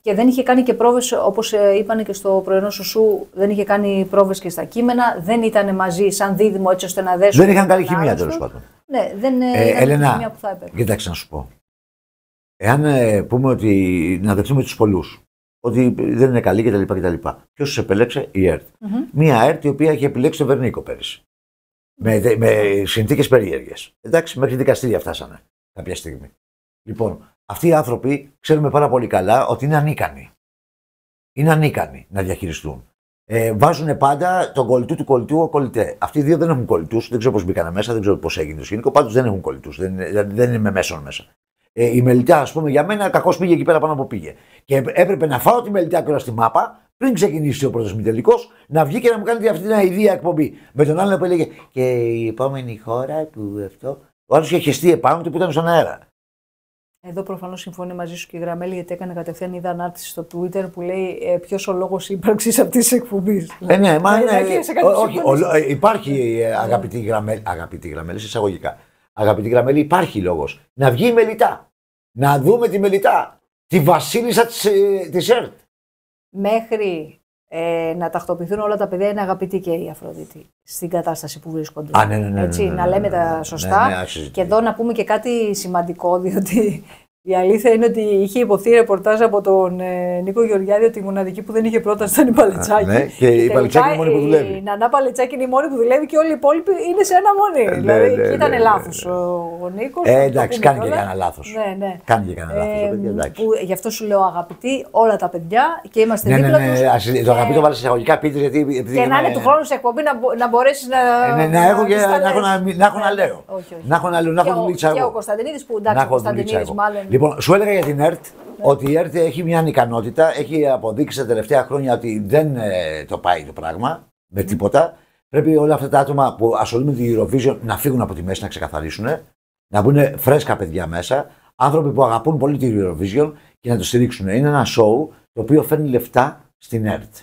και δεν είχε κάνει και πρόβες, όπως ε, είπανε και στο πρωινό σου, σου δεν είχε κάνει πρόβες και στα κείμενα, δεν ήταν μαζί σαν δίδυμο έτσι ώστε να δέσουν. Δεν είχαν καλή χημία τέλος πάντων. Ναι, δεν ε, ε είχαν Έλενα, χημία που θα έπρεπε. Κοίταξε να σου πω. Εάν ε, πούμε ότι να δεχτούμε τους πολλούς, ότι δεν είναι καλή κτλ. κτλ. Ποιος τους επέλεξε, η ΕΡΤ. Mm-hmm. Μία ΕΡΤ η οποία είχε επιλέξει τον Βερνίκο πέρυσι με, με συνθήκες περίεργες. Εντάξει, μέχρι δικαστήρια φτάσανε κάποια στιγμή. Λοιπόν, αυτοί οι άνθρωποι ξέρουμε πάρα πολύ καλά ότι είναι ανίκανοι. Είναι ανίκανοι να διαχειριστούν. Ε, βάζουν πάντα τον κολλητού του κολλητού ο κολλητέ. Αυτοί οι δύο δεν έχουν κολλητούς. Δεν ξέρω πώς μπήκαν μέσα, δεν ξέρω πώς έγινε το σκηνικό. Πάντως δεν έχουν κολλητούς. Δεν, δηλαδή δεν είναι με μέσον μέσα. Ε, η μελιτά, ας πούμε, για μένα κακώς πήγε εκεί πέρα πάνω που πήγε. Και έπρεπε να φάω τη μελιτά και όλα στη μάπα πριν ξεκινήσει ο πρώτος μητελικό, να βγει και να μου κάνει αυτή την αηδία εκπομπή. Με τον άλλον που έλεγε Και η επόμενη χώρα που αυτό. Ο άλλος είχε χεστεί επάνω του που ήταν στον αέρα. Εδώ προφανώς συμφωνεί μαζί σου και η Γραμμέλη, γιατί έκανε κατευθείαν είδα ανάρτηση στο Twitter που λέει ε, Ποιος ο λόγος ύπαρξης αυτής της εκπομπής. Ε, ναι, μα ναι, υπάρχει αγαπητή Γραμμέλη, αγαπητή Γραμμέλη, εισαγωγικά. Αγαπητή Γραμμέλη, υπάρχει λόγος. Να βγει η Μελιτά. Να δούμε τη Μελιτά. Τη βασίλισσα της ΕΡΤ μέχρι ε, να τακτοποιηθούν όλα τα παιδιά είναι αγαπητοί και η Αφροδίτη στην κατάσταση που βρίσκονται. Ναι, ναι, ναι, Έτσι, να λέμε τα σωστά. και εδώ να πούμε και κάτι σημαντικό, διότι η αλήθεια είναι ότι είχε υποθεί ρεπορτάζ από τον ε, Νίκο Γεωργιάδη ότι η μοναδική που δεν είχε πρόταση ήταν η Παλετσάκη. Ναι, και, η Παλετσάκη είναι η μόνη που δουλεύει. Η Νανά Παλετσάκη είναι η μόνη που δουλεύει και όλοι οι υπόλοιποι είναι σε ένα μονή. Ε, ναι, δηλαδή ναι, ναι, ήταν λάθο ο Νίκος. Ε, εντάξει, κάνει και κανένα λάθος. Ναι, ναι. Κάνει και κανένα λάθος. Ε, γι' αυτό σου λέω αγαπητοί όλα τα παιδιά και είμαστε δίπλα ναι. Το αγαπητό ε, βάλε εισαγωγικά πίτρες. Και να είναι του χρόνου σε εκπομπή να μπορέσεις να. Να έχω να λέω. Να έχω να λέω. Και ο Κωνσταντινίδης που εντάξει, Κωνσταντινίδη μάλλον. Λοιπόν, Λοιπόν, σου έλεγα για την ΕΡΤ ότι η ΕΡΤ έχει μια ικανότητα, έχει αποδείξει τα τελευταία χρόνια ότι δεν ε, το πάει το πράγμα με τίποτα. Πρέπει όλα αυτά τα άτομα που ασχολούνται με την Eurovision να φύγουν από τη μέση, να ξεκαθαρίσουν, να μπουν φρέσκα παιδιά μέσα, άνθρωποι που αγαπούν πολύ την Eurovision και να το στηρίξουν. Είναι ένα show το οποίο φέρνει λεφτά στην ΕΡΤ.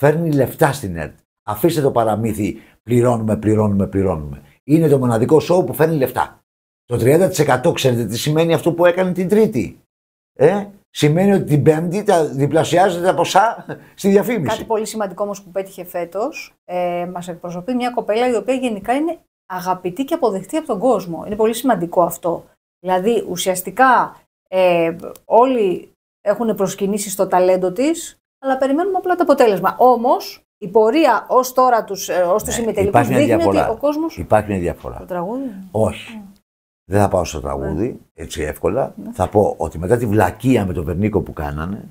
Φέρνει λεφτά στην ΕΡΤ. Αφήστε το παραμύθι πληρώνουμε, πληρώνουμε, πληρώνουμε. Είναι το μοναδικό show που φέρνει λεφτά. Το 30% ξέρετε τι σημαίνει αυτό που έκανε την Τρίτη. Ε? Σημαίνει ότι την Πέμπτη τα διπλασιάζεται τα ποσά στη διαφήμιση. Κάτι πολύ σημαντικό όμως που πέτυχε φέτος, ε, μας εκπροσωπεί μια κοπέλα η οποία γενικά είναι αγαπητή και αποδεκτή από τον κόσμο. Είναι πολύ σημαντικό αυτό. Δηλαδή ουσιαστικά ε, όλοι έχουν προσκυνήσει στο ταλέντο της, αλλά περιμένουμε απλά το αποτέλεσμα. Όμως η πορεία ως τώρα τους ε, ναι, συμμετελικού δείχνει ότι ο κόσμος. Υπάρχει μια διαφορά. Το τραγούδι. Όχι. Mm. Δεν θα πάω στο τραγούδι ναι. έτσι εύκολα. Ναι. Θα πω ότι μετά τη βλακεία με τον Βερνίκο που κάνανε,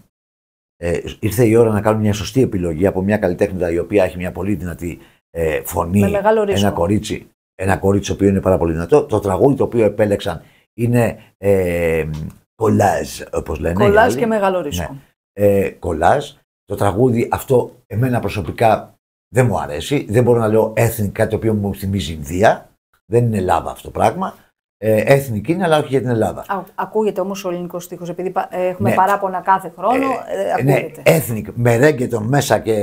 ε, ήρθε η ώρα να κάνουν μια σωστή επιλογή από μια καλλιτέχνητα η οποία έχει μια πολύ δυνατή ε, φωνή. Ένα κορίτσι, ένα κορίτσι το οποίο είναι πάρα πολύ δυνατό. Το τραγούδι το οποίο επέλεξαν είναι ε, κολάζ, όπως λένε. Κολλάζ και μεγάλο ρίσκο. Ναι. Ε, κολάζ. Το τραγούδι αυτό εμένα προσωπικά δεν μου αρέσει. Δεν μπορώ να λέω έθνη κάτι το οποίο μου θυμίζει Ινδία. Δεν είναι Ελλάδα αυτό το πράγμα ε, έθνη αλλά όχι για την Ελλάδα. ακούγεται όμως ο ελληνικός στίχος, επειδή ε, έχουμε ναι. παράπονα κάθε χρόνο. Ε, ε ναι, ακούγεται. ναι, έθνη, με ρέγκετο μέσα και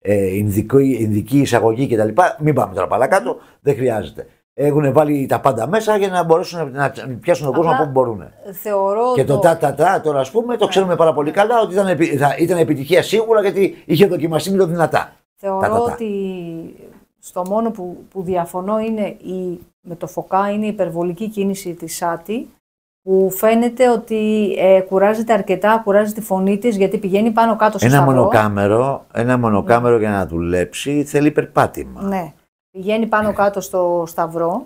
ε, ινδική, ινδική εισαγωγή κτλ. Μην πάμε τώρα παρακάτω, δεν χρειάζεται. Έχουν βάλει τα πάντα μέσα για να μπορέσουν να πιάσουν τον κόσμο από όπου μπορούν. Θεωρώ και το τα-τα-τα τώρα, ας πούμε, το ναι. ξέρουμε πάρα πολύ καλά ότι ήταν, ήταν επιτυχία σίγουρα γιατί είχε δοκιμαστεί με το δυνατά. Θεωρώ ότι στο μόνο που, που διαφωνώ είναι η με το ΦΟΚΑ είναι η υπερβολική κίνηση της ΣΑΤΗ που φαίνεται ότι ε, κουράζεται αρκετά, κουράζει τη φωνή της γιατί πηγαίνει πάνω κάτω στο ένα σταυρό. Μονοκάμερο, ένα ναι. μονοκάμερο για να δουλέψει θέλει περπάτημα. Ναι, πηγαίνει πάνω ναι. κάτω στο σταυρό.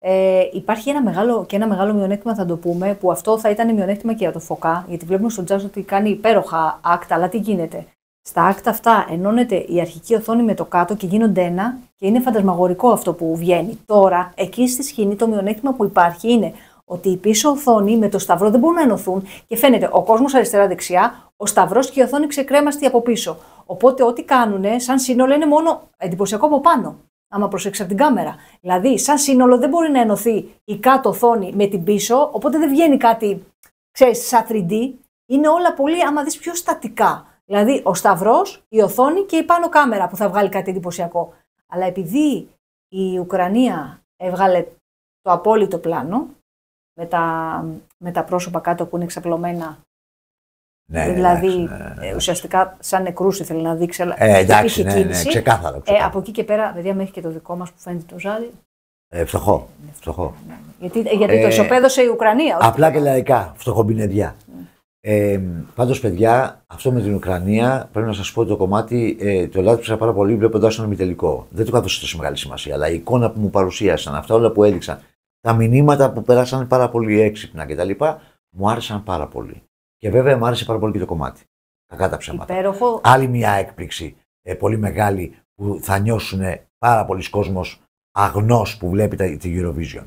Ε, υπάρχει ένα μεγάλο, και ένα μεγάλο μειονέκτημα, θα το πούμε, που αυτό θα ήταν μειονέκτημα και για το ΦΟΚΑ, γιατί βλέπουμε στον Τζάζ ότι κάνει υπέροχα άκτα, αλλά τι γίνεται. Στα άκτα αυτά ενώνεται η αρχική οθόνη με το κάτω και γίνονται ένα και είναι φαντασμαγορικό αυτό που βγαίνει. Τώρα, εκεί στη σκηνή το μειονέκτημα που υπάρχει είναι ότι η πίσω οθόνη με το σταυρό δεν μπορούν να ενωθούν και φαίνεται ο κόσμος αριστερα αριστερά-δεξιά, ο σταυρός και η οθόνη ξεκρέμαστη από πίσω. Οπότε ό,τι κάνουν σαν σύνολο είναι μόνο εντυπωσιακό από πάνω. Άμα προσέξεις από την κάμερα. Δηλαδή, σαν σύνολο δεν μπορεί να ενωθεί η κάτω οθόνη με την πίσω, οπότε δεν βγαίνει κάτι, ξέρεις, σαν 3D. Είναι όλα πολύ, άμα δεις πιο στατικά. Δηλαδή ο σταυρός, η οθόνη και η πάνω κάμερα που θα βγάλει κάτι εντυπωσιακό. Αλλά επειδή η Ουκρανία έβγαλε το απόλυτο πλάνο με τα, με τα πρόσωπα κάτω που είναι εξαπλωμένα. Ναι, ναι, δηλαδή ναι, ουσιαστικά σαν νεκρούς ήθελε να δείξει, αλλά ε, εντάξει, ναι, ε, ξεκάθαρο, από εκεί και πέρα, παιδιά, μέχρι και το δικό μας που φαίνεται το ζάρι, ε, φτωχό. Ε, φτωχό. Γιατί, το ε, ισοπαίδωσε η Ουκρανία. Απλά και λαϊκά, φτωχομπινεδιά. Ε, Πάντως, παιδιά, αυτό με την Ουκρανία πρέπει να σας πω ότι το κομμάτι ε, το λάτρεψα πάρα πολύ βλέποντας τον ημιτελικό. Δεν το έδωσε τόσο μεγάλη σημασία, αλλά η εικόνα που μου παρουσίασαν, αυτά όλα που έδειξαν, τα μηνύματα που πέρασαν πάρα πολύ έξυπνα κτλ. μου άρεσαν πάρα πολύ. Και βέβαια μου άρεσε πάρα πολύ και το κομμάτι. Κακά τα ψέματα. Υπέροχο. Άλλη μια έκπληξη ε, πολύ μεγάλη που θα νιώσουν πάρα πολλοί κόσμος αγνώ που βλέπει τη Eurovision.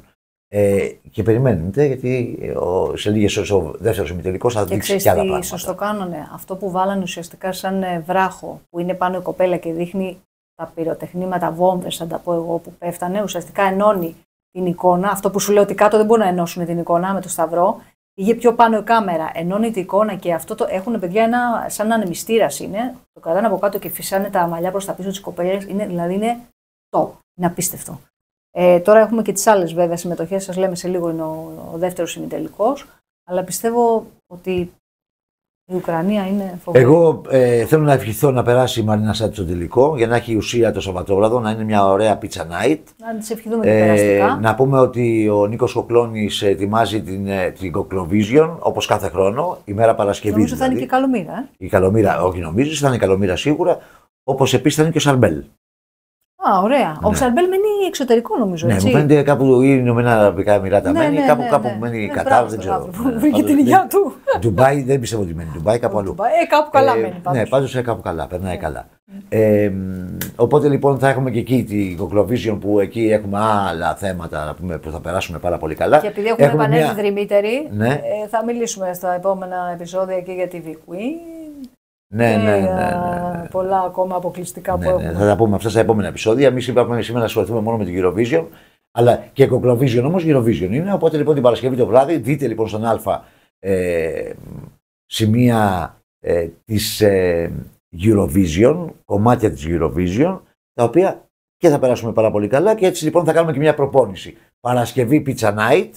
Ε, και περιμένετε, γιατί ε, ο, σε λίγες ώρες ο δεύτερος ημιτελικός θα δείξει και, άλλα πράγματα. Ίσως το κάνανε. Αυτό που βάλανε ουσιαστικά σαν ε, βράχο, που είναι πάνω η κοπέλα και δείχνει τα πυροτεχνήματα, βόμβες, θα τα πω εγώ, που πέφτανε, ουσιαστικά ενώνει την εικόνα. Αυτό που σου λέω ότι κάτω δεν μπορούν να ενώσουν την εικόνα με το σταυρό. Πήγε πιο πάνω η κάμερα, ενώνει την εικόνα και αυτό το έχουν παιδιά ένα, σαν ανεμιστήρας είναι. Το κρατάνε από κάτω και φυσάνε τα μαλλιά προς τα πίσω της κοπέλας. Είναι, δηλαδή είναι το. Είναι απίστευτο. Ε, τώρα έχουμε και τις άλλες βέβαια συμμετοχές, σας λέμε σε λίγο είναι ο, ο δεύτερος ημιτελικός, αλλά πιστεύω ότι η Ουκρανία είναι φοβερή. Εγώ ε, θέλω να ευχηθώ να περάσει η Μαρίνα Σάτ στο τελικό για να έχει ουσία το Σαββατόβραδο, να είναι μια ωραία pizza night. Να της ευχηθούμε και περαστικά. Ε, να πούμε ότι ο Νίκος Κοκλώνης ετοιμάζει την, ε, την Κοκλοβίζιον όπως κάθε χρόνο, η μέρα Παρασκευής. Νομίζω δηλαδή. θα είναι δηλαδή. και η Καλομήρα. Ε? Η Καλομήρα, όχι νομίζω, θα είναι η Καλομήρα σίγουρα. Όπως επίσης θα είναι και ο Σαρμπέλ. Α, ωραία. Ναι. Ο Ξαρμπέλ μένει εξωτερικό νομίζω. Ναι, έτσι. μου φαίνεται κάπου η Ηνωμένα Αραβικά Εμμυράτα ναι, μένει, ναι, κάπου, κάπου μένει η Κατάρ, δεν ξέρω. Βρήκε την υγειά του. Ντουμπάι δεν πιστεύω ότι μένει. Ντουμπάι κάπου αλλού. Ε, ε, ε, κάπου καλά μένει. Ναι, πάντως κάπου καλά, περνάει καλά. οπότε λοιπόν θα έχουμε και εκεί την κοκλοβιζιον που εκεί έχουμε άλλα θέματα να πούμε, που θα περάσουμε πάρα πολύ καλά. Και επειδή έχουμε, επανέλθει μια... δρυμύτερη, ε, θα μιλήσουμε στα επόμενα επεισόδια και για τη VQE, ναι, ναι, ναι, ναι, Πολλά ακόμα αποκλειστικά που έχουμε. Θα τα πούμε αυτά στα επόμενα επεισόδια. Εμείς είπαμε σήμερα να ασχοληθούμε μόνο με την Eurovision. Αλλά και Κοκλοβίζιον όμως Eurovision είναι. Οπότε λοιπόν την Παρασκευή το βράδυ δείτε λοιπόν στον Α ε, σημεία ε, της Eurovision, κομμάτια της Eurovision, τα οποία και θα περάσουμε πάρα πολύ καλά και έτσι λοιπόν θα κάνουμε και μια προπόνηση. Παρασκευή Pizza Night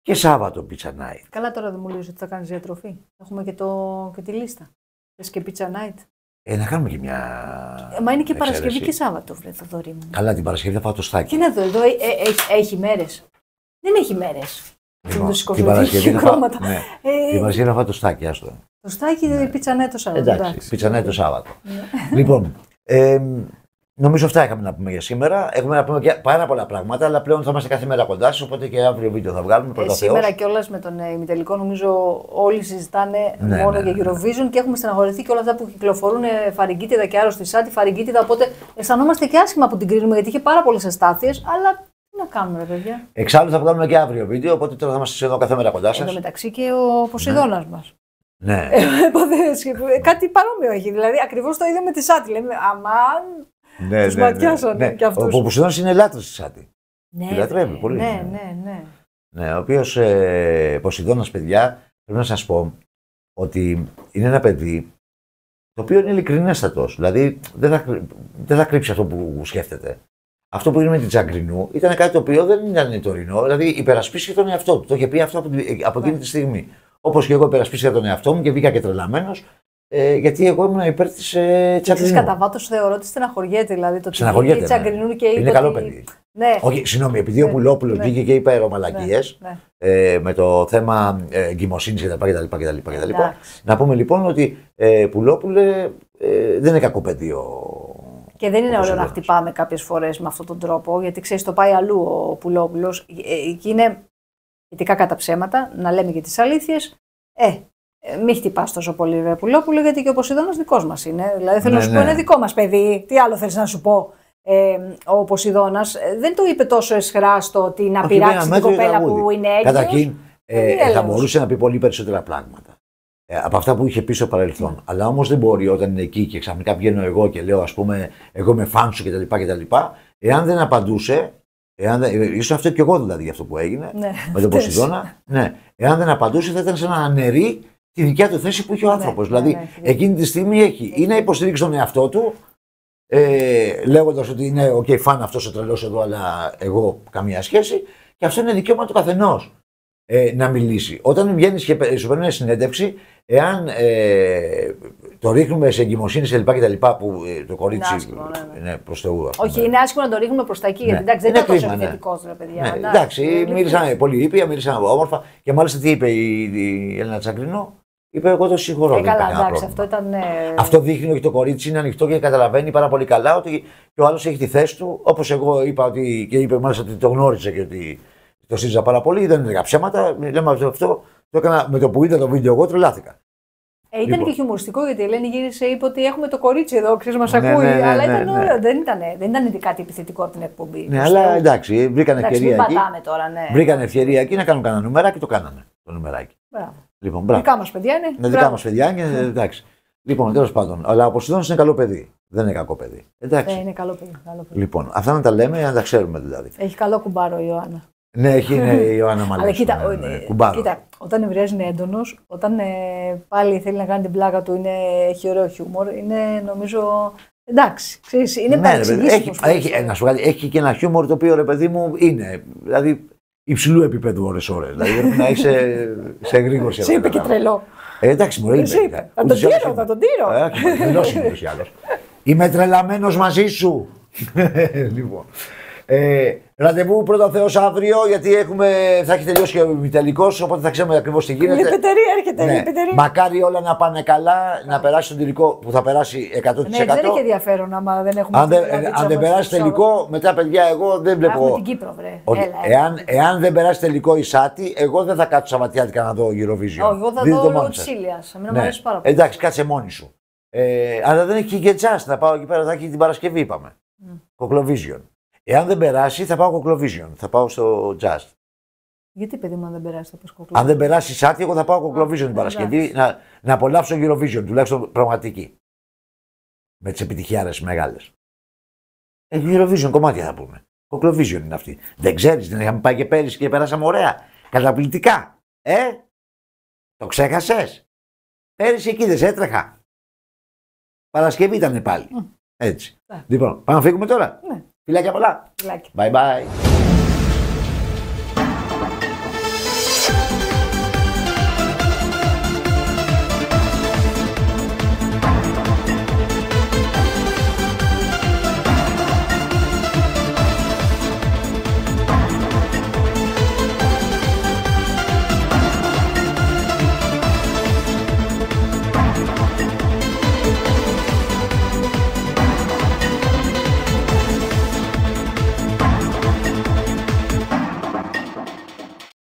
και Σάββατο Pizza Night. Καλά τώρα δεν μου λέει ότι θα κάνεις διατροφή. Έχουμε και, το, και τη λίστα. Θες και πίτσα night. Ε, να κάνουμε και μια. Ε, μα είναι και εξαίρεση. Παρασκευή και Σάββατο, βρε, δωρή μου. Καλά, την Παρασκευή θα πάω το στάκι. Τι να δω, εδώ ε, ε, έχει, έχει μέρες. Δεν έχει μέρες. Λοιπόν, την Παρασκευή θα πάω. Ναι. Ε... Την Παρασκευή θα πάω το στάκι, άστο. Το στάκι ναι. night ε, το Σάββατο. Εντάξει, night το Σάββατο. Ναι. λοιπόν, Νομίζω αυτά είχαμε να πούμε για σήμερα. Έχουμε να πούμε και πάρα πολλά πράγματα, αλλά πλέον θα είμαστε κάθε μέρα κοντά σα. οπότε και αύριο βίντεο θα βγάλουμε. Ε, σήμερα κιόλας με τον ε, ημιτελικό, νομίζω όλοι συζητάνε ναι, μόνο ναι, για ναι, ναι. Eurovision ναι. και έχουμε στεναχωρηθεί και όλα αυτά που κυκλοφορούν ε, και και άρρωστη σάτι φαρυγκίτιδα. Οπότε αισθανόμαστε και άσχημα που την κρίνουμε, γιατί είχε πάρα πολλές αστάθειες, αλλά τι να κάνουμε, παιδιά. Εξάλλου θα βγάλουμε και αύριο βίντεο, οπότε τώρα θα είμαστε εδώ κάθε μέρα κοντά σα. Εν μεταξύ και ο Ποσειδώνα ναι. μας. Ναι. Ε, ε, κάτι παρόμοιο έχει. Δηλαδή, ακριβώς το ίδιο με τη Σάτι. Λέμε, αμάν, ναι, τους ναι, ναι, ματιάσανε ναι. και αυτούς. Ο Ποπουσινός είναι λάτρης της Σάτη. Ναι, Τη λατρεύει πολύ. Ναι, ναι, ναι. ναι ο οποίος ε, Ποσειδώνας, παιδιά, πρέπει να σας πω ότι είναι ένα παιδί το οποίο είναι ειλικρινέστατος. Δηλαδή δεν θα, δεν θα κρύψει αυτό που σκέφτεται. Αυτό που είναι με την Τζαγκρινού ήταν κάτι το οποίο δεν ήταν τωρινό. Δηλαδή υπερασπίστηκε τον εαυτό του. Το είχε πει αυτό από, από εκείνη τη ναι. στιγμή. Όπως και εγώ υπερασπίστηκα τον εαυτό μου και βγήκα και τρελαμένος ε, γιατί εγώ ήμουν υπέρ της ε, Τσακρινού. Κατά βάθο θεωρώ ότι στεναχωριέται. Δηλαδή το στεναχωριέται. Τσακρινού ναι. και Είναι καλό παιδί. Ναι. Όχι, συγγνώμη, επειδή ο ναι, Πουλόπουλος ναι. βγήκε και είπε αερομαλακίες ναι, ναι. ε, με το θέμα ε, εγκυμοσύνης κτλ. Λοιπόν, να πούμε λοιπόν ότι ε, Πουλόπουλε ε, δεν είναι κακό παιδί ο και δεν είναι ωραίο να χτυπάμε κάποιες φορές με αυτόν τον τρόπο, γιατί ξέρεις, το πάει αλλού ο Πουλόπουλος. Ε, ε, και είναι ειδικά κατά ψέματα, να λέμε και τις αλήθειες. Ε, ε, Μην χτυπάς τόσο πολύ, Ρε που γιατί και ο Ποσειδώνας δικός μας είναι. Δηλαδή, θέλω ναι, να σου πω, ναι. είναι δικό μας παιδί. Τι άλλο θέλεις να σου πω. Ε, ο Ποσειδώνας ε, δεν το είπε τόσο εσχρά στο ότι να πειράξει την κοπέλα που είναι έτσι. Καταρχήν, ε, ε, θα μπορούσε να πει πολύ περισσότερα πράγματα ε, από αυτά που είχε πει στο παρελθόν. Ναι. Αλλά όμως δεν μπορεί όταν είναι εκεί και ξαφνικά βγαίνω εγώ και λέω, ας πούμε, εγώ με φάνσου κτλ. κτλ. Εάν δεν απαντούσε. Εάν, ίσως αυτό και εγώ δηλαδή για αυτό που έγινε ναι, με τον Ποσειδώνα. Ναι. Εάν δεν απαντούσε θα ήταν σαν να αναιρεί τη δικιά του θέση που έχει ο ναι, άνθρωπος. Ναι, δηλαδή, ναι, εκείνη τη στιγμή έχει ή να υποστηρίξει τον εαυτό του, ε, λέγοντας ότι είναι OK, φαν αυτό ο τρελός εδώ, αλλά εγώ καμία σχέση. Και αυτό είναι δικαίωμα του καθενός ε, να μιλήσει. Όταν βγαίνει και σου παίρνει μια συνέντευξη, εάν ε, το ρίχνουμε σε εγκυμοσύνη σε λοιπά και τα λοιπά που ε, το κορίτσι είναι, άσχημο, ναι, ναι. προς Θεού. Όχι, είναι άσχημο να το ρίχνουμε προς τα εκεί, γιατί εντάξει, δεν είναι τόσο επιθετικός ρε παιδιά. Ναι. Εντάξει, μίλησαν πολύ ήπια, μίλησαν όμορφα και μάλιστα τι είπε η, η Έλληνα Τσακρινό. Είπε, εγώ το συγχωρώ. Ε, καλά, εντάξει, αυτό ήταν. Ε, αυτό δείχνει ότι το κορίτσι είναι ανοιχτό και καταλαβαίνει πάρα πολύ καλά ότι και ο άλλος έχει τη θέση του. Όπως εγώ είπα ότι, και είπε μάλιστα ότι το γνώριζε και ότι το σύζησα πάρα πολύ. Δεν είναι ψέματα. Λέμε αυτό. Το έκανα με το που είδα το βίντεο, εγώ τρελάθηκα. Ε, ήταν λοιπόν. και χιουμοριστικό γιατί η Ελένη γύρισε είπε ότι έχουμε το κορίτσι εδώ, ξέρεις, μας ναι, ακούει. Ναι, ναι, αλλά ήταν ωραίο, δεν ήταν, δεν ήταν κάτι επιθετικό από την εκπομπή. Ναι, αλλά εντάξει, βρήκαν ευκαιρία. πατάμε τώρα, ναι. Βρήκαν ευκαιρία εκεί να κάνουν κανένα νούμερα και το κάνανε το νούμεράκι. Λοιπόν, μπράβο. Δικά μας παιδιά είναι. Ναι, δικά μας παιδιά είναι. Εντάξει. Λοιπόν, τέλος πάντων. Αλλά ο Ποσειδώνα είναι καλό παιδί. Δεν είναι κακό παιδί. Εντάξει. Ε, είναι καλό παιδί, καλό παιδί. Λοιπόν, αυτά να τα λέμε, να τα ξέρουμε δηλαδή. Έχει καλό κουμπάρο η Ιωάννα. Ναι, έχει ναι, η Ιωάννα μάλιστα, Αλλά κοίτα, ναι, ναι, ναι, κουμπάρο. κοίτα, όταν ευρεάζει είναι έντονος, όταν ε, πάλι θέλει να κάνει την πλάκα του, είναι, έχει ωραίο χιούμορ, είναι νομίζω. Εντάξει, ξέρεις, είναι ναι, έχει, έχει, ε, έχει και ένα χιούμορ το οποίο ρε παιδί μου είναι. Δηλαδή υψηλού επίπεδου ώρες-ώρες. Δηλαδή πρέπει να είσαι σε εγρήγορση. Σε είπε και τρελό. Ε, εντάξει, μου ναι, είπε. Ναι. Θα τον τύρω, θα τον τύρω. Δηλώσει ε, ούτως ή άλλως. Είμαι τρελαμένος μαζί σου. λοιπόν. Ε, ραντεβού πρώτα Θεός αύριο, γιατί έχουμε, θα έχει τελειώσει και ο επιτελικό, οπότε θα ξέρουμε ακριβώς τι γίνεται. Η πετερή έρχεται. Ναι. Η Μακάρι όλα να πάνε καλά, να περάσει τον τελικό που θα περάσει 100%. Ναι, δεν έχει ενδιαφέρον άμα δεν έχουμε. Αν δεν, αν δεν περάσει τελικό, μετά παιδιά, εγώ δεν βλέπω. Από την Κύπρο, βρε. Ότι, Έλα, εάν, εάν δεν περάσει τελικό η Σάτι, εγώ δεν θα κάτσω σαματιάτικα να δω Eurovision. εγώ θα δω λόγω τη Ήλια. Ναι. Εντάξει, κάτσε μόνη σου. Ε, αλλά δεν έχει και τζάσ να πάω εκεί πέρα, θα έχει την Παρασκευή, είπαμε. Κοκλοβίζιον. Εάν δεν περάσει, θα πάω κοκλοβίζιον. Θα πάω στο Τζαστ. Γιατί, παιδί μου, αν δεν περάσει, θα πάω κοκλοβίζιον. Αν δεν περάσει άτι, εγώ θα πάω κοκλοβίζιον την Παρασκευή να, να απολαύσω Eurovision, τουλάχιστον πραγματική. Με τις επιτυχιάρες μεγάλες. Ε, Eurovision κομμάτια θα πούμε. Κοκλοβίζιον είναι αυτή. Δεν ξέρεις, δεν είχαμε πάει και πέρυσι και περάσαμε ωραία. Καταπληκτικά. Ε, το ξέχασες. Πέρυσι εκεί δεν έτρεχα. Παρασκευή ήταν πάλι. Έτσι. Yeah. Ναι. Λοιπόν, πάμε να φύγουμε τώρα. Ναι. Φιλάκια πολλά. Φιλάκια. Bye bye.